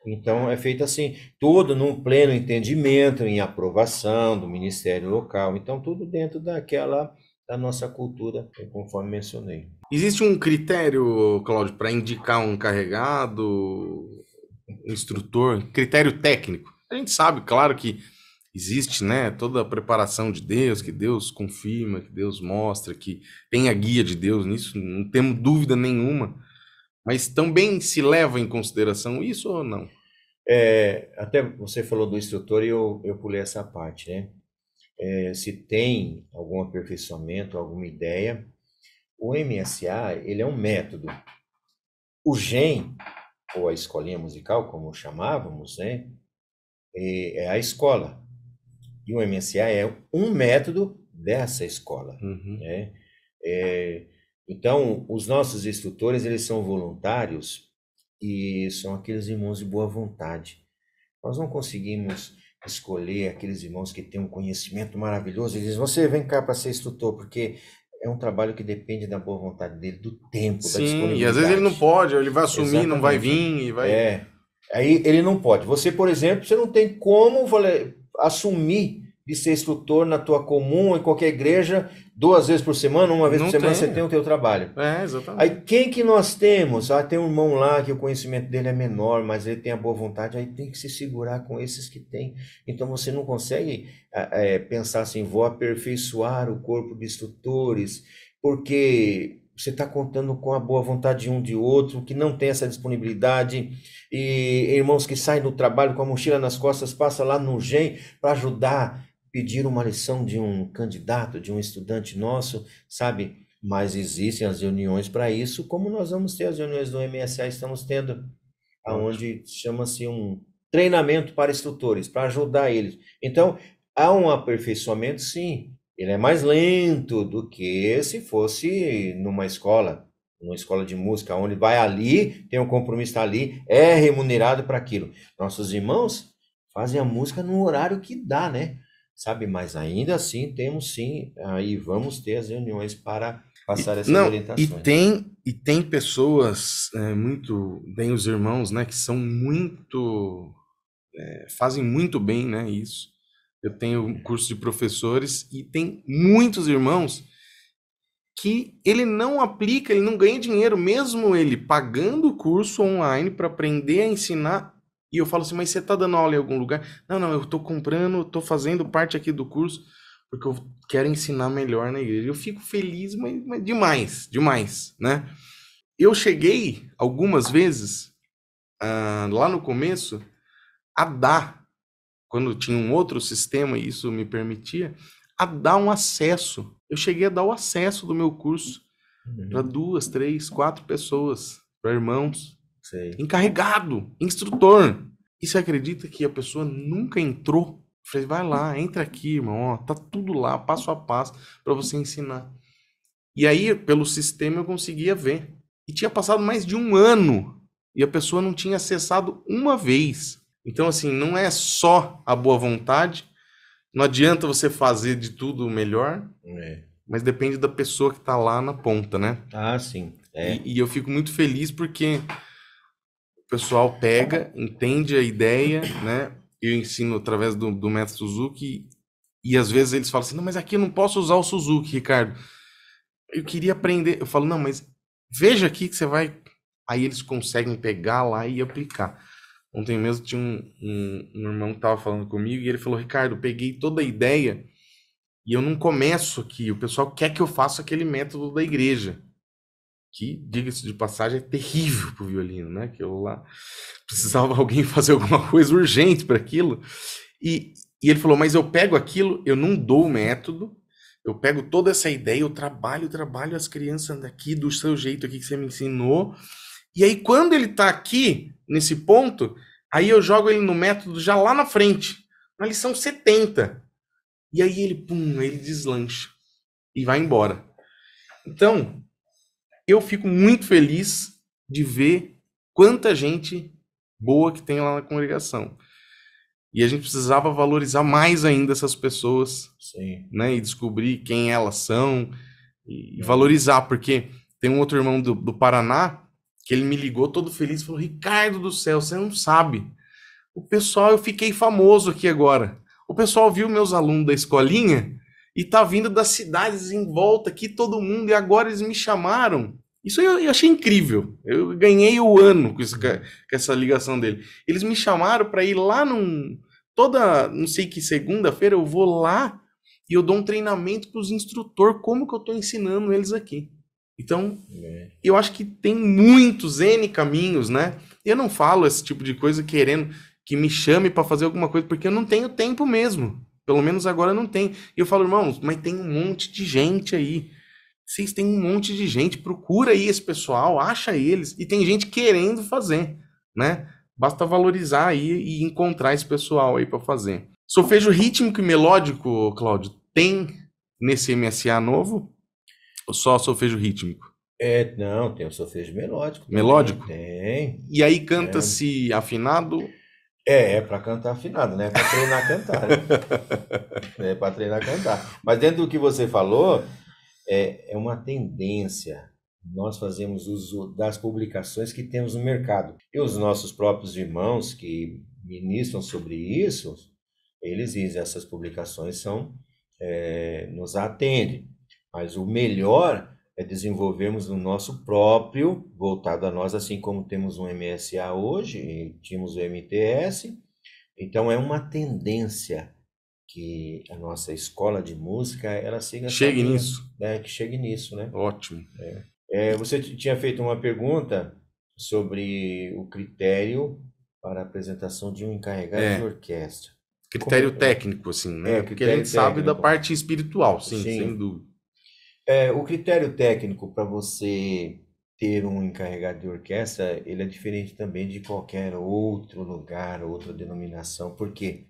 Então, é feito assim, tudo num pleno entendimento, em aprovação do Ministério Local. Então, tudo dentro daquela da nossa cultura, conforme mencionei. Existe um critério, Cláudio, para indicar um encarregado, um instrutor, critério técnico? A gente sabe, claro que existe, né, toda a preparação de Deus, que Deus confirma, que Deus mostra, que tem a guia de Deus nisso, não temos dúvida nenhuma. Mas também se leva em consideração isso ou não? É, até você falou do instrutor e eu, eu pulei essa parte, né? É, se tem algum aperfeiçoamento, alguma ideia, o MSA ele é um método. O GEM, ou a escolinha musical, como chamávamos, né? é a escola. E o MSA é um método dessa escola. Uhum. Né? É, então, os nossos instrutores, eles são voluntários e são aqueles irmãos de boa vontade. Nós não conseguimos escolher aqueles irmãos que têm um conhecimento maravilhoso e dizem, você vem cá para ser instrutor, porque é um trabalho que depende da boa vontade dele, do tempo, Sim, da disponibilidade. Sim, e às vezes ele não pode, ele vai assumir, Exatamente. não vai vir e vai... É, Aí ele não pode. Você, por exemplo, você não tem como falei, assumir de ser instrutor na tua comum, em qualquer igreja, duas vezes por semana, uma vez não por semana você tem o teu trabalho. É, exatamente. Aí quem que nós temos? Ah, tem um irmão lá que o conhecimento dele é menor, mas ele tem a boa vontade, aí tem que se segurar com esses que tem. Então você não consegue é, pensar assim, vou aperfeiçoar o corpo de instrutores, porque você está contando com a boa vontade de um de outro, que não tem essa disponibilidade, e irmãos que saem do trabalho com a mochila nas costas, passa lá no GEM para ajudar, pedir uma lição de um candidato, de um estudante nosso, sabe? Mas existem as reuniões para isso, como nós vamos ter as reuniões do MSA, estamos tendo, aonde chama-se um treinamento para instrutores, para ajudar eles. Então, há um aperfeiçoamento, sim, ele é mais lento do que se fosse numa escola, numa escola de música, onde vai ali, tem um compromisso tá ali, é remunerado para aquilo. Nossos irmãos fazem a música no horário que dá, né? Sabe, mas ainda assim temos sim, aí vamos ter as reuniões para passar essas não, E tem, e tem pessoas, é, muito bem os irmãos, né, que são muito, é, fazem muito bem, né, isso eu tenho curso de professores e tem muitos irmãos que ele não aplica, ele não ganha dinheiro, mesmo ele pagando o curso online para aprender a ensinar. E eu falo assim, mas você está dando aula em algum lugar? Não, não, eu estou comprando, estou fazendo parte aqui do curso, porque eu quero ensinar melhor na igreja. Eu fico feliz, mas, mas demais, demais, né? Eu cheguei algumas vezes, ah, lá no começo, a dar quando tinha um outro sistema e isso me permitia, a dar um acesso. Eu cheguei a dar o acesso do meu curso uhum. para duas, três, quatro pessoas, para irmãos, Sei. encarregado, instrutor. E você acredita que a pessoa nunca entrou? Eu falei, vai lá, entra aqui, irmão, ó, tá tudo lá, passo a passo, para você ensinar. E aí, pelo sistema, eu conseguia ver. E tinha passado mais de um ano e a pessoa não tinha acessado uma vez. Então, assim, não é só a boa vontade. Não adianta você fazer de tudo o melhor. É. Mas depende da pessoa que está lá na ponta, né? Ah, sim. É. E, e eu fico muito feliz porque o pessoal pega, entende a ideia, né? Eu ensino através do, do método Suzuki e às vezes eles falam assim, não, mas aqui eu não posso usar o Suzuki, Ricardo. Eu queria aprender. Eu falo, não, mas veja aqui que você vai... Aí eles conseguem pegar lá e aplicar. Ontem mesmo tinha um, um, um irmão que estava falando comigo e ele falou: Ricardo, peguei toda a ideia e eu não começo aqui. O pessoal quer que eu faça aquele método da igreja. Que, diga-se de passagem, é terrível pro violino, né? Aquilo lá. Precisava [LAUGHS] alguém fazer alguma coisa urgente para aquilo. E, e ele falou: Mas eu pego aquilo, eu não dou o método, eu pego toda essa ideia, eu trabalho, trabalho as crianças daqui, do seu jeito aqui que você me ensinou. E aí, quando ele está aqui, nesse ponto, Aí eu jogo ele no método já lá na frente, na lição 70. E aí ele, pum, ele deslancha e vai embora. Então, eu fico muito feliz de ver quanta gente boa que tem lá na congregação. E a gente precisava valorizar mais ainda essas pessoas, Sim. né? E descobrir quem elas são e valorizar, porque tem um outro irmão do, do Paraná que ele me ligou todo feliz e falou: Ricardo do céu, você não sabe. O pessoal, eu fiquei famoso aqui agora. O pessoal viu meus alunos da escolinha e tá vindo das cidades em volta aqui, todo mundo, e agora eles me chamaram. Isso eu, eu achei incrível. Eu ganhei o ano com, isso, com essa ligação dele. Eles me chamaram para ir lá num. Toda, não sei que segunda-feira, eu vou lá e eu dou um treinamento para os instrutores, como que eu estou ensinando eles aqui. Então, é. eu acho que tem muitos N caminhos, né? Eu não falo esse tipo de coisa querendo que me chame para fazer alguma coisa, porque eu não tenho tempo mesmo. Pelo menos agora não tem. E eu falo, irmãos, mas tem um monte de gente aí. Vocês têm um monte de gente, procura aí esse pessoal, acha eles. E tem gente querendo fazer, né? Basta valorizar aí e encontrar esse pessoal aí para fazer. Solfejo rítmico e melódico, Cláudio, tem nesse MSA novo? Ou só solfejo rítmico? É, não, tem o solfejo melódico. Também. Melódico? Tem. E aí canta-se é. afinado? É, é para cantar afinado, né? É para treinar a cantar. Né? [LAUGHS] é para treinar a cantar. Mas dentro do que você falou, é, é uma tendência. Nós fazemos uso das publicações que temos no mercado. E os nossos próprios irmãos que ministram sobre isso, eles dizem essas publicações são é, nos atendem. Mas o melhor é desenvolvermos o nosso próprio, voltado a nós, assim como temos um MSA hoje, e tínhamos o MTS. Então, é uma tendência que a nossa escola de música ela siga chegue também, nisso né que chegue nisso né ótimo é. É, você tinha feito uma pergunta sobre o critério para a apresentação de um encarregado é. de orquestra critério Como... É é? técnico assim né é, porque a gente técnico. sabe da parte espiritual sim, sim. sem dúvida é, o critério técnico para você ter um encarregado de orquestra, ele é diferente também de qualquer outro lugar, outra denominação. Porque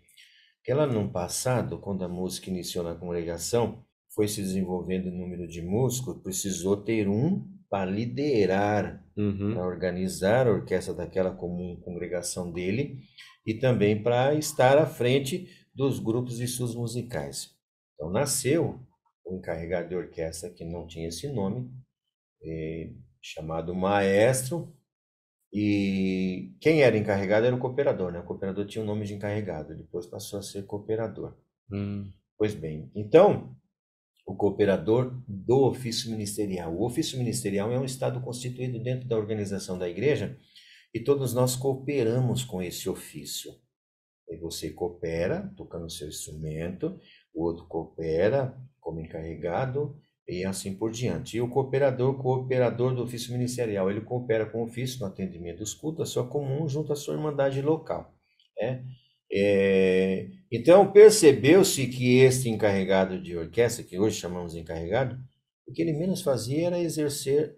lá no passado, quando a música iniciou na congregação, foi se desenvolvendo o número de músicos, precisou ter um para liderar, uhum. para organizar a orquestra daquela comum congregação dele e também para estar à frente dos grupos e estudos musicais. Então nasceu um encarregado de orquestra que não tinha esse nome, é, chamado maestro, e quem era encarregado era o cooperador, né? O cooperador tinha o nome de encarregado, depois passou a ser cooperador. Hum. Pois bem, então, o cooperador do ofício ministerial. O ofício ministerial é um estado constituído dentro da organização da igreja e todos nós cooperamos com esse ofício. E você coopera tocando o seu instrumento, o outro coopera como encarregado e assim por diante. E o cooperador, cooperador do ofício ministerial, ele coopera com o ofício no atendimento dos cultos, a sua comum junto à sua irmandade local. Né? É, então, percebeu-se que este encarregado de orquestra, que hoje chamamos de encarregado, o que ele menos fazia era exercer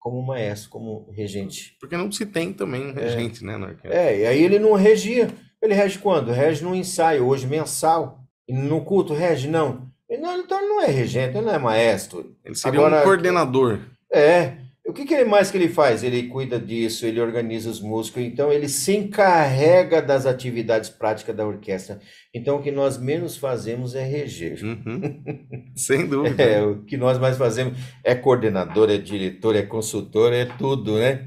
como maestro, como regente. Porque não se tem também um é. regente, é, né, na orquestra? É, e aí ele não regia. Ele rege quando? Rege no ensaio, hoje mensal. E no culto, rege? Não. Ele não, então ele não é regente, ele não é maestro. Ele seria Agora, um coordenador. É. O que, que ele mais que ele faz? Ele cuida disso, ele organiza os músicos, então ele se encarrega das atividades práticas da orquestra. Então o que nós menos fazemos é reger. Uhum. Sem dúvida. [LAUGHS] É, o que nós mais fazemos é coordenador, é diretor, é consultor, é tudo, né?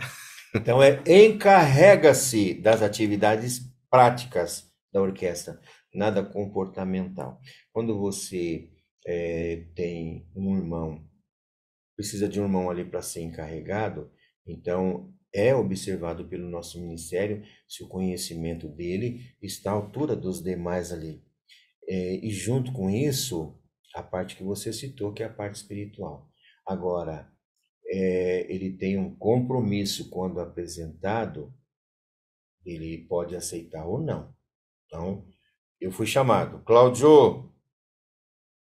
Então é encarrega-se das atividades práticas da orquestra, nada comportamental. Quando você é, tem um irmão, precisa de um irmão ali para ser encarregado, então é observado pelo nosso ministério se o conhecimento dele está à altura dos demais ali. É, e junto com isso, a parte que você citou, que é a parte espiritual. Agora, é, ele tem um compromisso quando apresentado, ele pode aceitar ou não. Então, eu fui chamado, Cláudio,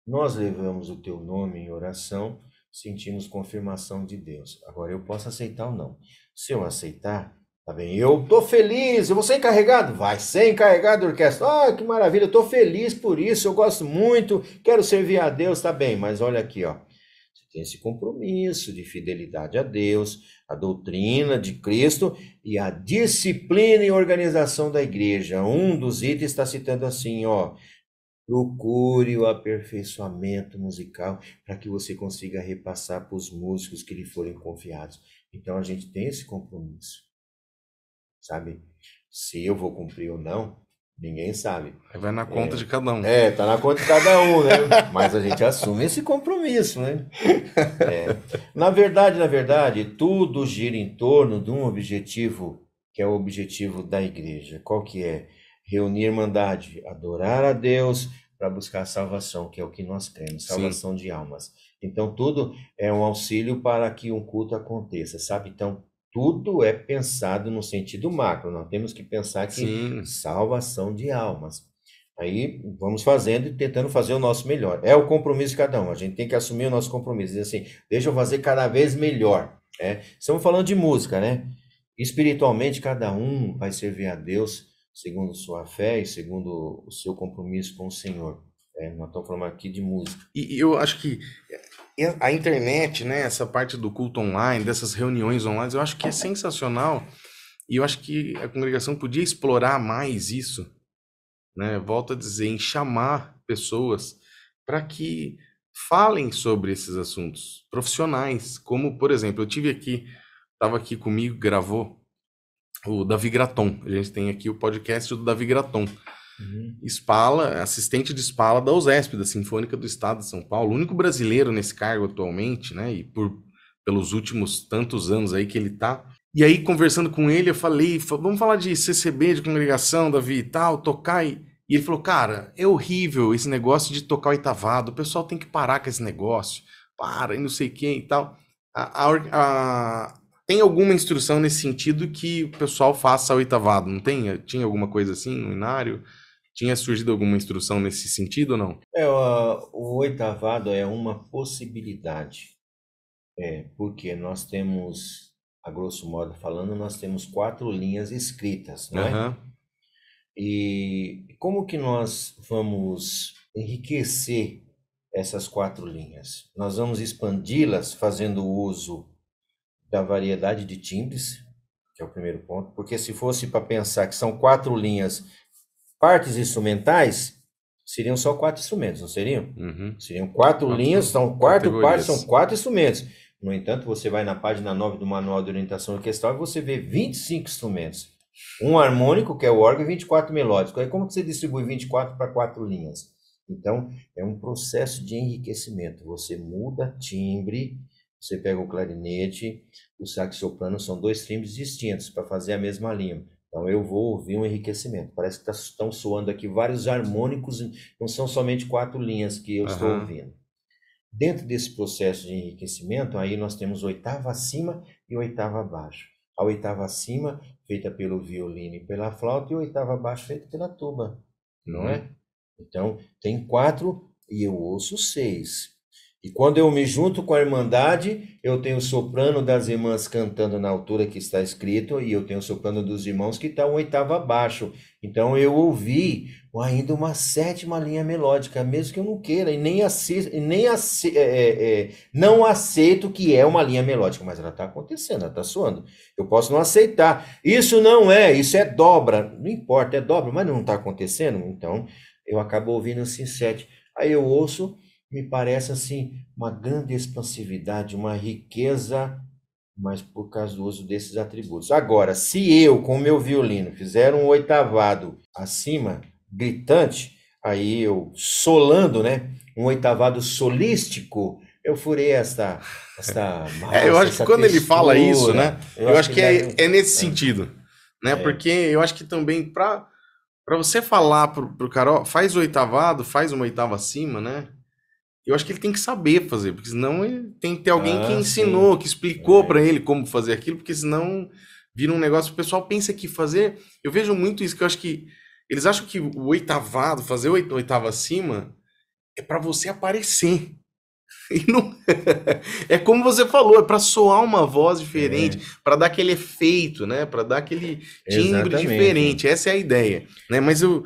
nós levamos o teu nome em oração, sentimos confirmação de Deus. Agora eu posso aceitar ou não. Se eu aceitar, tá bem? Eu tô feliz, eu vou ser encarregado? Vai ser encarregado orquestra. Ah, que maravilha, eu tô feliz por isso, eu gosto muito, quero servir a Deus, tá bem, mas olha aqui, ó. Você tem esse compromisso de fidelidade a Deus, a doutrina de Cristo e a disciplina e organização da igreja. Um dos itens está citando assim, ó, Procure o aperfeiçoamento musical para que você consiga repassar para os músicos que lhe forem confiados. Então a gente tem esse compromisso. Sabe? Se eu vou cumprir ou não, ninguém sabe. Vai na conta é, de cada um. É, tá na conta de cada um, né? [LAUGHS] Mas a gente assume esse compromisso, né? É. Na verdade, na verdade, tudo gira em torno de um objetivo, que é o objetivo da igreja. Qual que é? reunir Irmandade, adorar a Deus para buscar a salvação, que é o que nós temos, salvação Sim. de almas. Então, tudo é um auxílio para que um culto aconteça, sabe? Então, tudo é pensado no sentido macro, nós temos que pensar que Sim. salvação de almas. Aí vamos fazendo e tentando fazer o nosso melhor. É o compromisso de cada um, a gente tem que assumir o nosso compromisso, dizer assim, deixa eu fazer cada vez melhor. Né? Estamos falando de música, né? Espiritualmente, cada um vai servir a Deus segundo sua fé e segundo o seu compromisso com o Senhor. É, nós estamos falando aqui de música. E, eu acho que é, a internet, né, essa parte do culto online, dessas reuniões online, eu acho que é sensacional e eu acho que a congregação podia explorar mais isso, né? Volto a dizer, em chamar pessoas para que falem sobre esses assuntos profissionais, como por exemplo, eu tive aqui, estava aqui comigo, gravou o Davi Graton. A gente tem aqui o podcast do Davi Graton. Uhum. Spala, assistente de Spala da USESP, da Sinfônica do Estado de São Paulo, o único brasileiro nesse cargo atualmente, né? E por pelos últimos tantos anos aí que ele tá. E aí, conversando com ele, eu falei, vamos falar de CCB, de congregação, Davi e tal, tocar. E, ele falou, cara, é horrível esse negócio de tocar o Itavado, o pessoal tem que parar com esse negócio, para, e não sei quem e tal. a, a, tem alguma instrução nesse sentido que o pessoal faça oitavado, não tem? Tinha alguma coisa assim no inário? Tinha surgido alguma instrução nesse sentido ou não? É, o, o oitavado é uma possibilidade, é, porque nós temos, a grosso modo falando, nós temos quatro linhas escritas, não é? E como que nós vamos enriquecer essas quatro linhas? Nós vamos expandi-las fazendo uso da variedade de timbres, que é o primeiro ponto, porque se fosse para pensar que são quatro linhas, partes instrumentais, seriam só quatro instrumentos, não seriam? Uhum. Seriam quatro, quatro linhas, são quatro partes, são quatro instrumentos. No entanto, você vai na página 9 do Manual de Orientação Orquestral e você vê 25 instrumentos. Um harmônico, que é o órgão, e 24 melódicos. Aí como que você distribui 24 para quatro linhas? Então, é um processo de enriquecimento. Você muda timbre, você pega o clarinete, o sax soprano, são dois timbres distintos para fazer a mesma linha. Então eu vou ouvir um enriquecimento. Parece que estão tá, soando aqui vários harmônicos, não são somente quatro linhas que eu uhum. estou ouvindo. Dentro desse processo de enriquecimento, aí nós temos oitava acima e oitava abaixo. A oitava acima feita pelo violino e pela flauta e a oitava abaixo feita pela tuba, não é? Uhum. Então tem quatro e eu ouço seis. E quando eu me junto com a Irmandade, eu tenho o soprano das irmãs cantando na altura que está escrito, e eu tenho o soprano dos irmãos que está um oitavo abaixo. Então eu ouvi ainda uma sétima linha melódica, mesmo que eu não queira, e nem, assisto, nem ace, é, é, é, não aceito que é uma linha melódica, mas ela está acontecendo, ela está soando. Eu posso não aceitar. Isso não é, isso é dobra. Não importa, é dobra, mas não está acontecendo. Então eu acabo ouvindo assim sete. Aí eu ouço me parece assim uma grande expansividade, uma riqueza, mas por causa do uso desses atributos. Agora, se eu com o meu violino fizer um oitavado acima, gritante, aí eu solando, né, um oitavado solístico, eu furei essa essa massa, [LAUGHS] é, eu acho que quando textura, ele fala isso, né? Eu, eu acho, que, que é, é, é nesse é. sentido, né? É. Porque eu acho que também para para você falar pro, pro Carol, faz o oitavado, faz uma oitava acima, né? eu acho que ele tem que saber fazer, porque senão ele tem que ter alguém ah, que ensinou, sim. que explicou é. para ele como fazer aquilo, porque senão vira um negócio. O pessoal pensa que fazer. Eu vejo muito isso, que eu acho que eles acham que o oitavado, fazer o oitavo acima, é para você aparecer. [LAUGHS] E não... É. é como você falou, é para soar uma voz diferente, é. para dar aquele efeito, né? Para dar aquele timbre diferente. Essa é a ideia, né? Mas eu,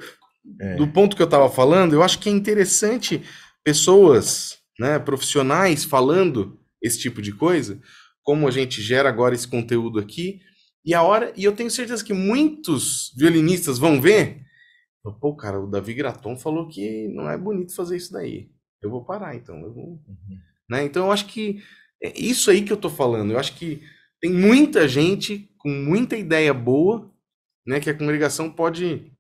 é. do ponto que eu estava falando, eu acho que é interessante pessoas, né, profissionais falando esse tipo de coisa, como a gente gera agora esse conteúdo aqui, e a hora, e eu tenho certeza que muitos violinistas vão ver, pô, cara, o Davi Graton falou que não é bonito fazer isso daí. Eu vou parar, então, eu vou, uhum. né? Então eu acho que é isso aí que eu tô falando. Eu acho que tem muita gente com muita ideia boa, né, que a congregação pode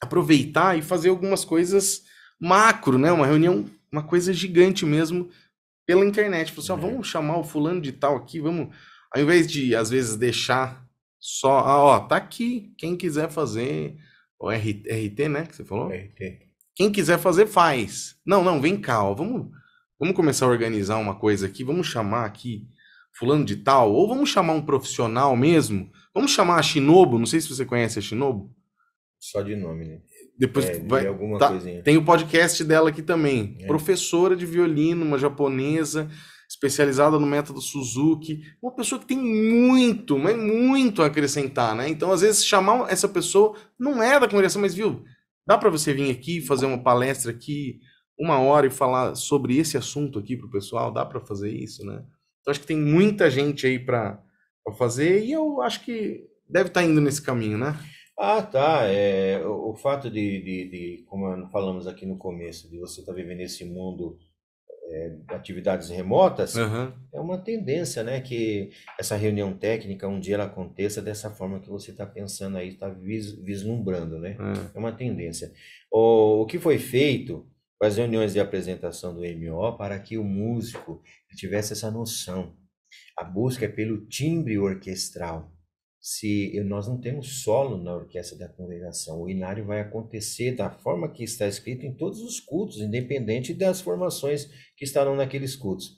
aproveitar e fazer algumas coisas macro, né? Uma reunião, uma coisa gigante mesmo pela internet. Falou assim, ó, é. vamos chamar o fulano de tal aqui, vamos, ao invés de às vezes deixar só, ah, ó, tá aqui, quem quiser fazer o RT, RT, né, que você falou? RT. Quem quiser fazer faz. Não, não, vem cá, ó, vamos vamos começar a organizar uma coisa aqui, vamos chamar aqui fulano de tal, ou vamos chamar um profissional mesmo. Vamos chamar a Shinobu, não sei se você conhece a Shinobu. Só de nome, né? Depois é, vai, alguma tá, coisinha. Tem o podcast dela aqui também. É. Professora de violino, uma japonesa, especializada no método Suzuki. Uma pessoa que tem muito, mas muito a acrescentar, né? Então, às vezes, chamar essa pessoa não é da comunicação mas viu, dá para você vir aqui fazer uma palestra aqui, uma hora e falar sobre esse assunto aqui pro pessoal? Dá para fazer isso, né? Então, acho que tem muita gente aí para fazer e eu acho que deve estar tá indo nesse caminho, né? Ah, tá. É, o, o fato de, de, de, como falamos aqui no começo, de você estar tá vivendo esse mundo é, atividades remotas, uhum. é uma tendência, né? Que essa reunião técnica, um dia ela aconteça dessa forma que você está pensando aí, está vis, vislumbrando, né? Uhum. É uma tendência. O, o que foi feito com as reuniões de apresentação do MO para que o músico tivesse essa noção. A busca é pelo timbre orquestral se nós não temos solo na orquestra da congregação. O inário vai acontecer da forma que está escrito em todos os cultos, independente das formações que estarão naqueles cultos.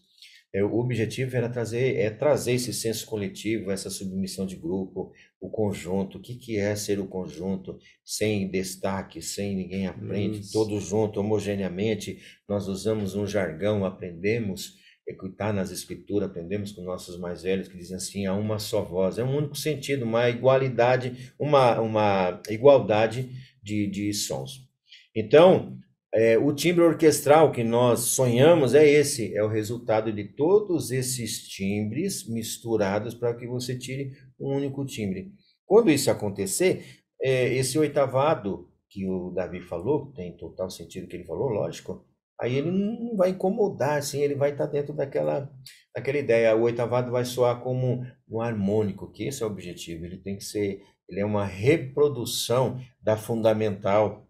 É, o objetivo era trazer, é trazer esse senso coletivo, essa submissão de grupo, o conjunto, o que, que é ser o conjunto, sem destaque, sem ninguém à frente, Isso. todos juntos, homogeneamente. Nós usamos um jargão, aprendemos é está nas escrituras, aprendemos com nossos mais velhos que dizem assim, há uma só voz, é um único sentido, uma igualdade, uma, uma igualdade de, de sons. Então, é, o timbre orquestral que nós sonhamos é esse, é o resultado de todos esses timbres misturados para que você tire um único timbre. Quando isso acontecer, é, esse oitavado que o Davi falou, tem total sentido que ele falou, lógico, aí ele não vai incomodar, assim, ele vai estar tá dentro daquela, daquela ideia. O oitavado vai soar como um harmônico, que esse é o objetivo. Ele tem que ser, ele é uma reprodução da fundamental,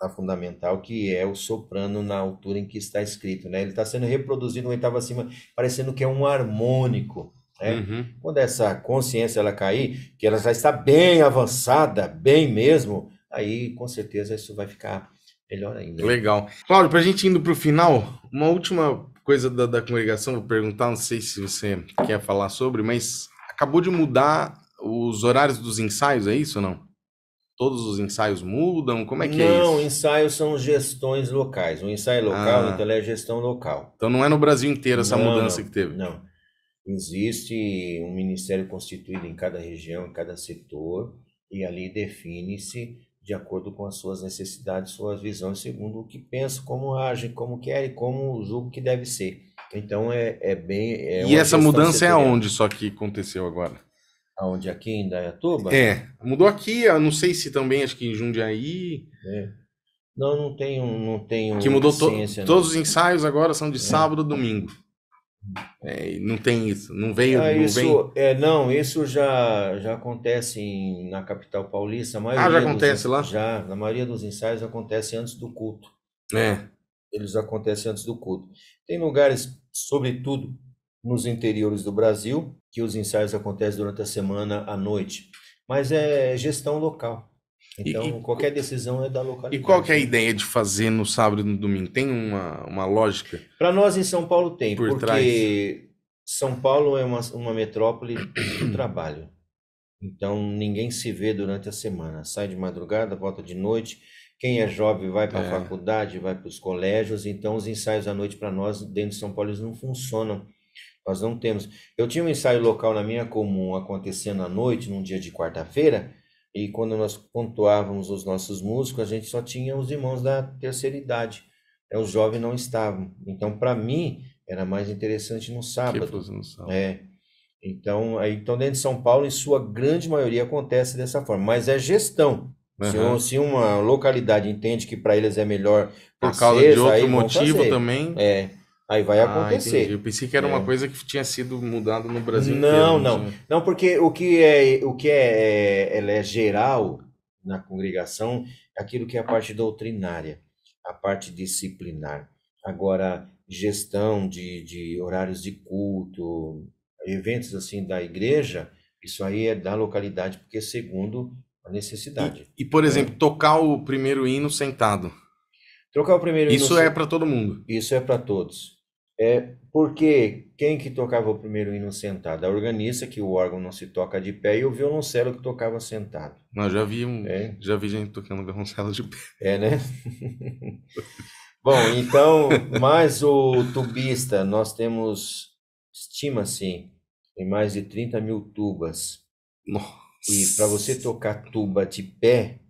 da fundamental que é o soprano na altura em que está escrito, né? Ele está sendo reproduzido um oitavo acima, parecendo que é um harmônico. Né? Uhum. Quando essa consciência ela cair, que ela já está bem avançada, bem mesmo, aí com certeza isso vai ficar melhor ainda. Né? Legal. Cláudio, para a gente indo para o final, uma última coisa da, da congregação, vou perguntar, não sei se você quer falar sobre, mas acabou de mudar os horários dos ensaios, é isso ou não? Todos os ensaios mudam? Como é que é não, é isso? Não, ensaios são gestões locais. O ensaio local, ah. então, é gestão local. Então não é no Brasil inteiro essa não, mudança que teve? Não. Existe um ministério constituído em cada região, em cada setor, e ali define-se de acordo com as suas necessidades, suas visões, segundo o que pensa, como age, como quer e como julgo que deve ser. Então é, é bem. É e essa mudança é aonde só que aconteceu agora? Aonde? Aqui em Dayatuba? É, mudou aqui, eu não sei se também, acho que em Jundiaí. É. Não, não tenho, não tenho. Que mudou to, todos os ensaios agora são de é. sábado e domingo. É, não tem isso, não veio. Ah, não isso, vem... é, não, isso já, já acontece em, na capital paulista. ah, já acontece dos, lá? Já, na maioria dos ensaios acontece antes do culto. É. Eles acontecem antes do culto. Tem lugares, sobretudo nos interiores do Brasil, que os ensaios acontecem durante a semana à noite, mas é gestão local. Então, e, qualquer decisão é da localidade. E qual é a ideia de fazer no sábado e no domingo? Tem uma, uma lógica? Para nós em São Paulo tem, por porque trás. São Paulo é uma, uma metrópole do [COUGHS] trabalho. Então, ninguém se vê durante a semana. Sai de madrugada, volta de noite. Quem é jovem vai para a é. faculdade, vai para os colégios. Então, os ensaios à noite para nós, dentro de São Paulo, eles não funcionam. Nós não temos. Eu tinha um ensaio local na minha comum acontecendo à noite, num dia de quarta-feira e quando nós pontuávamos os nossos músicos, a gente só tinha os irmãos da terceira idade. é Os jovens não estavam. Então, para mim, era mais interessante no sábado. Que no sábado. É. Então, aí, então, dentro de São Paulo, em sua grande maioria, acontece dessa forma. Mas é gestão. Uhum. Se, se, uma localidade entende que para eles é melhor por, causa de outro motivo fazer. também. É. Aí vai ah, acontecer. Entendi. Eu pensei que era é. uma coisa que tinha sido mudada no Brasil. Não, inteiro, não. Né? Não, porque o que é o que é, é, ela é geral na congregação, é aquilo que é a parte doutrinária, a parte disciplinar. Agora, gestão de, de horários de culto, eventos assim da igreja, isso aí é da localidade, porque segundo a necessidade. E, e por né? exemplo, é. tocar o primeiro hino sentado. Trocar o primeiro Isso é para todo mundo. Isso é para todos. É porque quem que tocava o primeiro hino sentado? A organista, que o órgão não se toca de pé, e o violoncelo que tocava sentado. Mas já vi um, é. já vi gente tocando violoncelo de pé. É, né? [LAUGHS] Bom, então, mais o tubista, nós temos, estima-se, em mais de 30 mil tubas. Nossa. E para você tocar tuba de pé,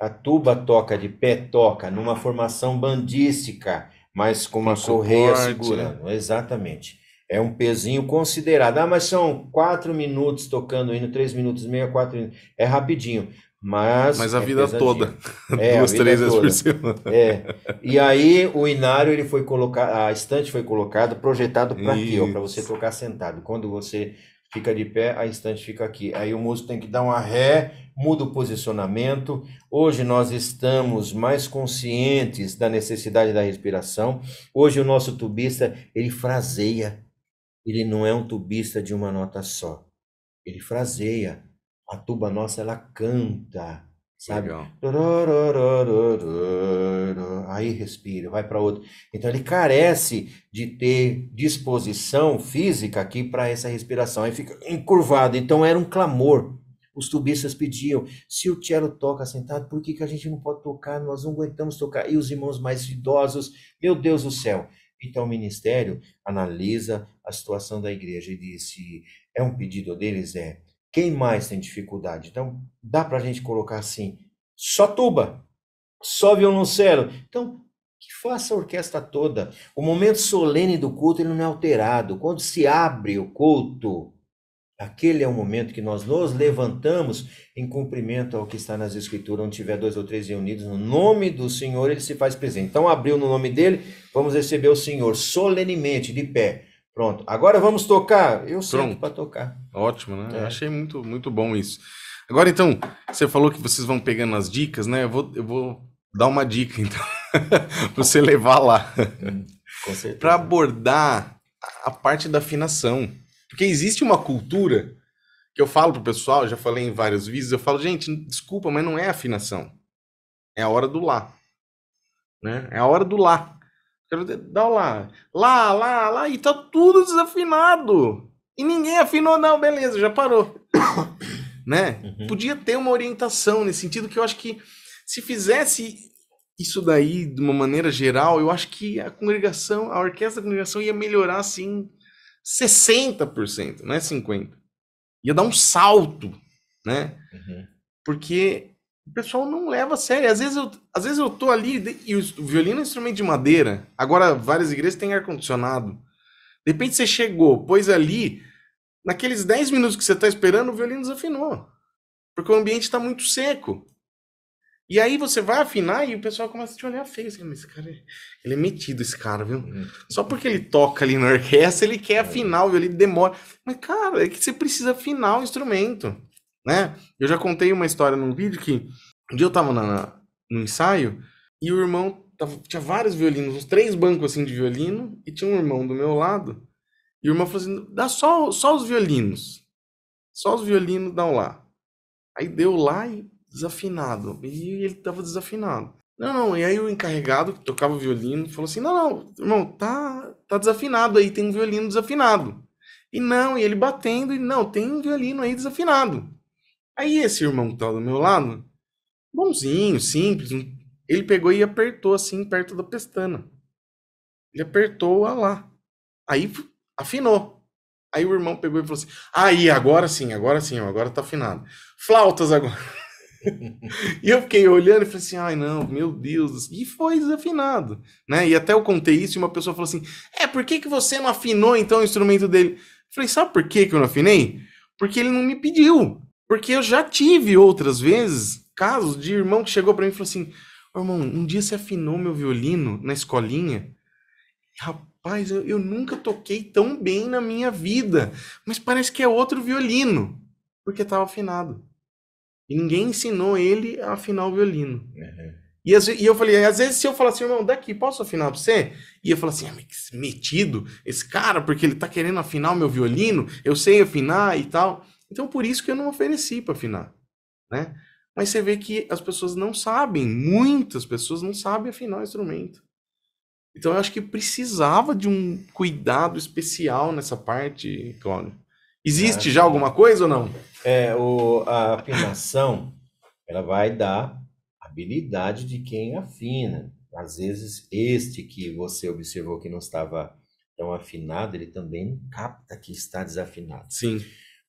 a tuba toca de pé, toca numa formação bandística mas com uma correia é segurando. Né? Exatamente. É um pezinho considerado. Ah, mas são quatro minutos tocando hino, três minutos e meio, quatro minutos. É rapidinho. Mas, mas a é vida pesadinho. toda. [LAUGHS] É, Duas, três vezes por semana. É. E aí o inário ele foi colocado, a estante foi colocada, projetado para aqui, Para você tocar sentado. Quando você fica de pé, a estante fica aqui. Aí o músico tem que dar uma ré, muda o posicionamento. Hoje nós estamos mais conscientes da necessidade da respiração. Hoje o nosso tubista, ele fraseia. Ele não é um tubista de uma nota só. Ele fraseia. A tuba nossa, ela canta sabe? Legal. Aí respira, vai para outro. Então ele carece de ter disposição física aqui para essa respiração, aí fica encurvado. Então era um clamor. Os tubistas pediam: se o cello toca sentado, por que, que a gente não pode tocar? Nós não aguentamos tocar. E os irmãos mais idosos, meu Deus do céu. Então o ministério analisa a situação da igreja e disse: é um pedido deles? É quem mais tem dificuldade? Então, dá para a gente colocar assim: só tuba, só violoncelo. Então, que faça a orquestra toda. O momento solene do culto ele não é alterado. Quando se abre o culto, aquele é o momento que nós nos levantamos em cumprimento ao que está nas Escrituras. Onde tiver dois ou três reunidos, no nome do Senhor ele se faz presente. Então, abriu no nome dele, vamos receber o Senhor solenemente, de pé. Pronto. Agora vamos tocar. Eu sinto para tocar. Ótimo, né? É. Achei muito, muito bom isso. Agora então, você falou que vocês vão pegando as dicas, né? Eu vou, eu vou dar uma dica então [LAUGHS] para você levar lá. Hum, certeza. para abordar a parte da afinação. Porque existe uma cultura que eu falo pro pessoal, já falei em vários vídeos, eu falo, gente, desculpa, mas não é afinação. É a hora do lá. Né? É a hora do lá. Quero lá. Lá, lá, lá. E tá tudo desafinado. E ninguém afinou, não. Beleza, já parou. [COUGHS] né? Uhum. Podia ter uma orientação nesse sentido que eu acho que se fizesse isso daí de uma maneira geral, eu acho que a congregação, a orquestra da congregação ia melhorar assim 60%, não é 50. Ia dar um salto, né? Uhum. Porque o pessoal não leva a sério. Às vezes eu, às vezes eu tô ali e o violino é um instrumento de madeira. Agora, várias igrejas têm ar-condicionado. De repente você chegou, pôs ali, naqueles 10 minutos que você está esperando, o violino desafinou. Porque o ambiente está muito seco. E aí você vai afinar e o pessoal começa a te olhar feio. Assim, mas esse cara, é, ele é metido, esse cara, viu? Hum. Só porque ele toca ali na orquestra, ele quer é. afinar o violino, demora. Mas, cara, é que você precisa afinar o instrumento né? Eu já contei uma história num vídeo que um dia eu tava na, na no ensaio e o irmão tava, tinha vários violinos, uns três bancos assim de violino, e tinha um irmão do meu lado. E o irmão falou assim: dá só, só os violinos. Só os violinos um lá. Aí deu lá e desafinado. E ele tava desafinado. Não, não. E aí o encarregado que tocava o violino falou assim: não, não, irmão, tá, tá desafinado aí, tem um violino desafinado. E não, e ele batendo, e não, tem um violino aí desafinado. Aí esse irmão que tá do meu lado, bonzinho, simples, ele pegou e apertou assim perto da pestana. Ele apertou a lá. Aí afinou. Aí o irmão pegou e falou assim: "Aí, agora sim, agora sim, agora tá afinado. Flautas agora". [LAUGHS] e eu fiquei olhando e falei assim: ai não, meu Deus. E foi desafinado, né? E até eu contei isso e uma pessoa falou assim: é, por que, que você não afinou então o instrumento dele? Eu falei: sabe por que, que eu não afinei? Porque ele não me pediu. Porque eu já tive outras vezes casos de irmão que chegou para mim e falou assim: oh, irmão, um dia você afinou meu violino na escolinha. Rapaz, eu, eu nunca toquei tão bem na minha vida, mas parece que é outro violino, porque estava afinado. E ninguém ensinou ele a afinar o violino. Uhum. E, as, e, eu falei, às vezes se eu falar assim, irmão, daqui, posso afinar para você? E eu falar assim, ah, mas metido, esse cara, porque ele tá querendo afinar o meu violino, eu sei afinar e tal. Então, por isso que eu não ofereci para afinar, né? Mas você vê que as pessoas não sabem, muitas pessoas não sabem afinar o instrumento. Então, eu acho que precisava de um cuidado especial nessa parte, Cláudio. Existe é, já alguma coisa ou não? É, o, a afinação, ela vai dar habilidade de quem afina. Às vezes, este que você observou que não estava tão afinado, ele também capta que está desafinado. Sim.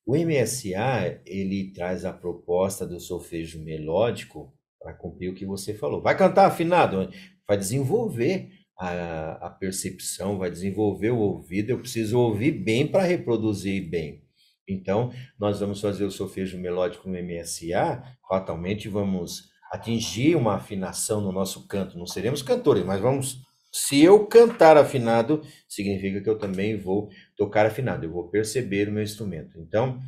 O MSA, ele traz a proposta do solfejo melódico para cumprir o que você falou. Vai cantar afinado, vai desenvolver a, a percepção, vai desenvolver o ouvido. Eu preciso ouvir bem para reproduzir bem. Então, nós vamos fazer o solfejo melódico no MSA, fatalmente vamos atingir uma afinação no nosso canto. Não seremos cantores, mas vamos se eu cantar afinado, significa que eu também vou tocar afinado, eu vou perceber o meu instrumento. Então,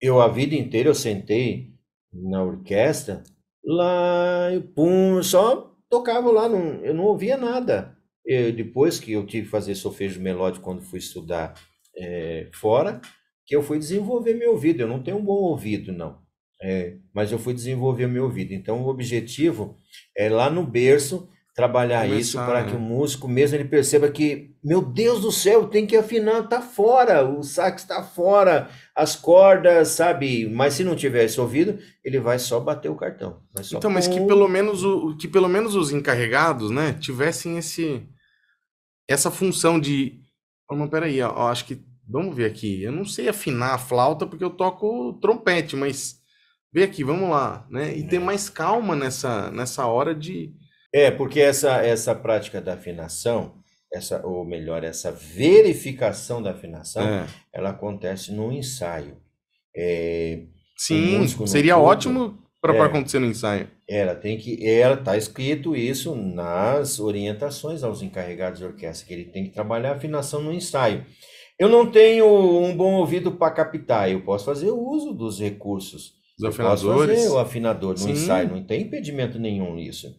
eu a vida inteira eu sentei na orquestra, lá, e pum, só tocava lá, não, eu não ouvia nada. Eu, depois que eu tive que fazer solfejo melódico quando fui estudar é, fora, que eu fui desenvolver meu ouvido. Eu não tenho um bom ouvido, não. É, mas eu fui desenvolver meu ouvido. Então, o objetivo é lá no berço trabalhar Começar, isso para né? que o músico mesmo ele perceba que, meu Deus do céu, tem que afinar, tá fora, o sax tá fora, as cordas, sabe? Mas se não tiver esse ouvido, ele vai só bater o cartão. então, mas que pelo menos o que pelo menos os encarregados, né, tivessem esse essa função de, oh, mas peraí, ó, acho que vamos ver aqui. Eu não sei afinar a flauta porque eu toco trompete, mas vê aqui, vamos lá, né? E é. ter mais calma nessa nessa hora de é, porque essa, essa prática da afinação, essa, ou melhor, essa verificação da afinação, é. ela acontece no ensaio. É, Sim, seria ótimo para é, acontecer no ensaio. Ela tem que, ela está escrito isso nas orientações aos encarregados de orquestra que ele tem que trabalhar a afinação no ensaio. Eu não tenho um bom ouvido para captar, eu posso fazer o uso dos recursos. Dos afinadores. Eu posso fazer o afinador no Sim. ensaio, não tem impedimento nenhum nisso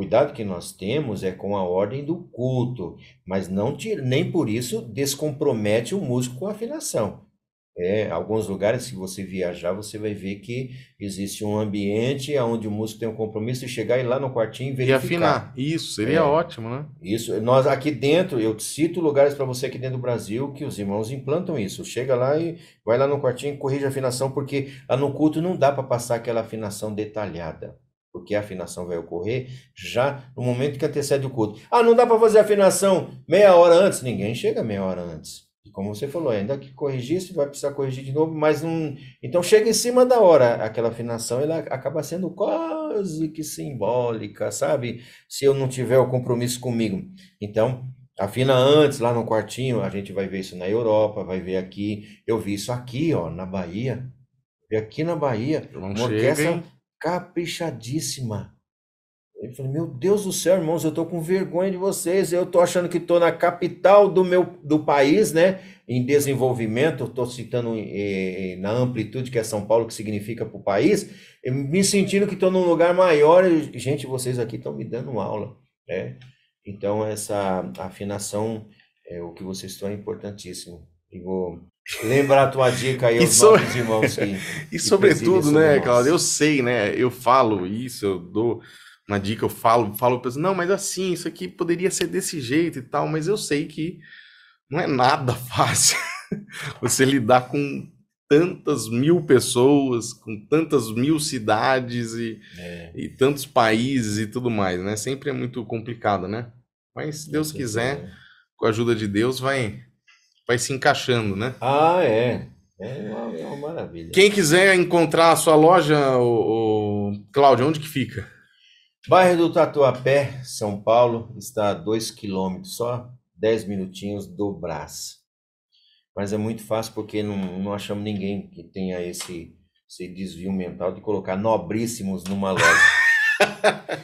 cuidado que nós temos é com a ordem do culto, mas não nem por isso descompromete o músico com a afinação. É, alguns lugares, se você viajar, você vai ver que existe um ambiente onde o músico tem um compromisso de chegar e ir lá no quartinho e verificar. E afinar. Isso, seria é, ótimo, né? Isso. Nós aqui dentro, eu cito lugares para você aqui dentro do Brasil que os irmãos implantam isso. Chega lá e vai lá no quartinho e corrige a afinação, porque ah, no culto não dá para passar aquela afinação detalhada porque a afinação vai ocorrer já no momento que antecede o culto. Ah, não dá para fazer a afinação meia hora antes? Ninguém chega meia hora antes. E como você falou, ainda que corrigisse, vai precisar corrigir de novo, mas não. Então chega em cima da hora, aquela afinação ela acaba sendo quase que simbólica, sabe? Se eu não tiver o compromisso comigo. Então, afina antes, lá no quartinho, a gente vai ver isso na Europa, vai ver aqui. Eu vi isso aqui, ó, na Bahia. E aqui na Bahia, não uma orquestra, caprichadíssima. Eu falei, meu Deus do céu, irmãos, eu estou com vergonha de vocês. Eu estou achando que estou na capital do meu do país, né? Em desenvolvimento, estou citando eh, eh, na amplitude que é São Paulo, que significa para o país, me sentindo que estou num lugar maior. E, gente, vocês aqui estão me dando aula, né? Então, essa afinação, é, o que vocês estão é importantíssimo. vou. Lembra a tua dica aí, os aos irmãos [LAUGHS] que, E sobretudo, né, irmãos. Cláudio, eu sei, né, eu falo isso, eu dou uma dica, eu falo, falo para não, mas assim, isso aqui poderia ser desse jeito e tal, mas eu sei que não é nada [LAUGHS] fácil [LAUGHS] você lidar com tantas mil pessoas, com tantas mil cidades e, é. e tantos países e tudo mais, né? Sempre é muito complicado, né? Mas se Deus quiser, com a ajuda de Deus, vai vai se encaixando, né? Ah, é. É uma, é uma maravilha. Quem quiser encontrar a sua loja, o, o... Cláudio, onde que fica? Bairro do Tatuapé, São Paulo, está a 2 quilômetros, só 10 minutinhos do Brás. Mas é muito fácil porque não, não achamos ninguém que tenha esse, esse desvio mental de colocar nobríssimos numa loja.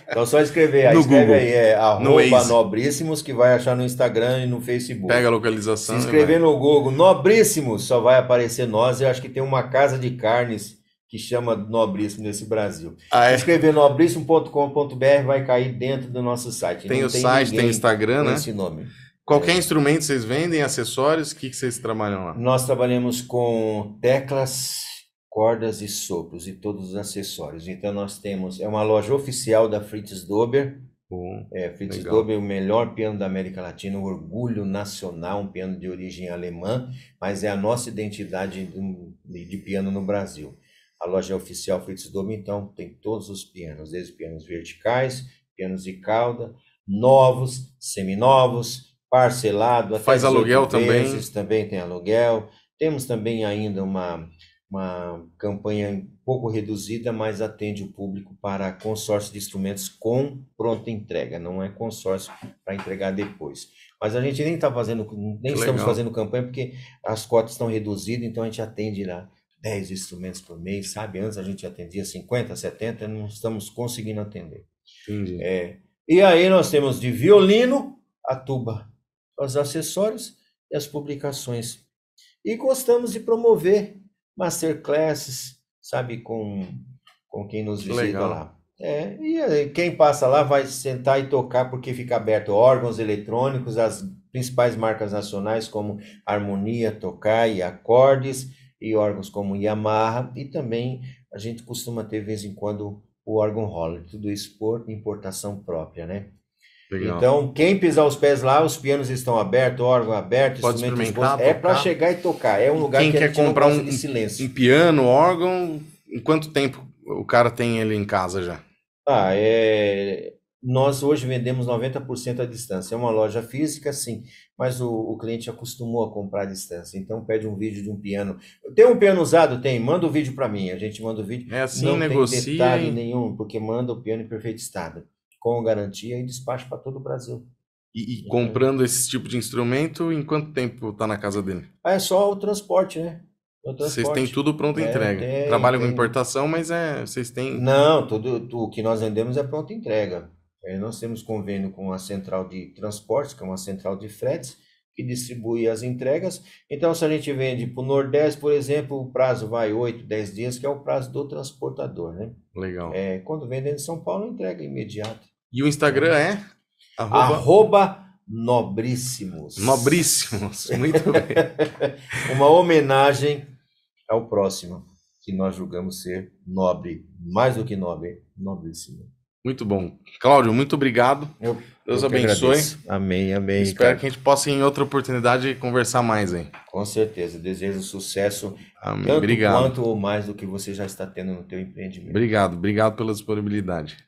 Então só escrever aí, no escreve Google. aí, é arroba Nobríssimos, que vai achar no Instagram e no Facebook. Pega a localização. Se escrever no Google, Nobríssimos, só vai aparecer nós. Eu acho que tem uma casa de carnes que chama Nobríssimo nesse Brasil. Ah, é? Escrever nobríssimo.com.br vai cair dentro do nosso site. Tem Não o tem site, tem o Instagram, né? Esse nome. Qualquer é. instrumento vocês vendem, acessórios, o que, que vocês trabalham lá? Nós trabalhamos com teclas, cordas e sopros e todos os acessórios. Então nós temos, é uma loja oficial da Fritz Dober. é, Fritz legal. Dober, o melhor piano da América Latina, um orgulho nacional, um piano de origem alemã, mas é a nossa identidade de, de piano no Brasil. A loja é oficial Fritz Dober, então tem todos os pianos, desde pianos verticais, pianos de cauda, novos, seminovos, parcelado, Faz aluguel vezes, também. Também tem aluguel. Temos também ainda uma uma campanha um pouco reduzida, mas atende o público para consórcio de instrumentos com pronta entrega, não é consórcio para entregar depois. Mas a gente nem está fazendo, nem que estamos legal. fazendo campanha porque as cotas estão reduzidas, então a gente atende lá 10 instrumentos por mês, sabe? Antes a gente atendia 50, 70, não estamos conseguindo atender. É, e aí nós temos de violino a tuba, os acessórios e as publicações. E gostamos de promover masterclasses, sabe, com, com quem nos visita Legal. lá. É, e quem passa lá vai sentar e tocar, porque fica aberto órgãos eletrônicos, as principais marcas nacionais como Harmonia, e Acordes, e órgãos como Yamaha, e também a gente costuma ter, de vez em quando, o órgão Holler, tudo isso por importação própria, né? Legal. Então, quem pisar os pés lá, os pianos estão abertos, órgão aberto, Pode instrumento exposto. É para chegar e tocar. É um lugar quem que quer comprar um, um, piano, órgão, em quanto tempo o cara tem ele em casa já? Ah, é... Nós hoje vendemos 90% à distância. É uma loja física, sim, mas o, o, cliente acostumou a comprar à distância. Então pede um vídeo de um piano. Tem um piano usado? Tem. Manda o um vídeo para mim. A gente manda o um vídeo. É assim, Não negocia. Não tem detalhe hein? nenhum, porque manda o piano em perfeito estado com garantia e despacho para todo o Brasil. E, e comprando esse tipo de instrumento, em quanto tempo está na casa dele? Ah, é só o transporte, né? É o transporte. Vocês têm tudo pronto é, entrega. Tem, Trabalham tem... com importação, mas é, vocês têm. Não, tudo, o que nós vendemos é pronta entrega. É, nós temos convênio com a central de transportes, que é uma central de fretes, que distribui as entregas. Então, se a gente vende para o Nordeste, por exemplo, o prazo vai 8, 10 dias, que é o prazo do transportador, né? Legal. É, quando vende em São Paulo, entrega imediata. E o Instagram é? Arroba... Arroba nobríssimos. Nobríssimos, muito [LAUGHS] bem. Uma homenagem ao próximo, que nós julgamos ser nobre, mais do que nobre, nobríssimo. Muito bom. Cláudio, muito obrigado. Eu, Deus eu abençoe. Amém, amém. Espero cara. que a gente possa, em outra oportunidade, conversar mais, hein? Com certeza. Desejo sucesso. Amém. Tanto obrigado. Quanto ou mais do que você já está tendo no teu empreendimento. Obrigado, obrigado pela disponibilidade.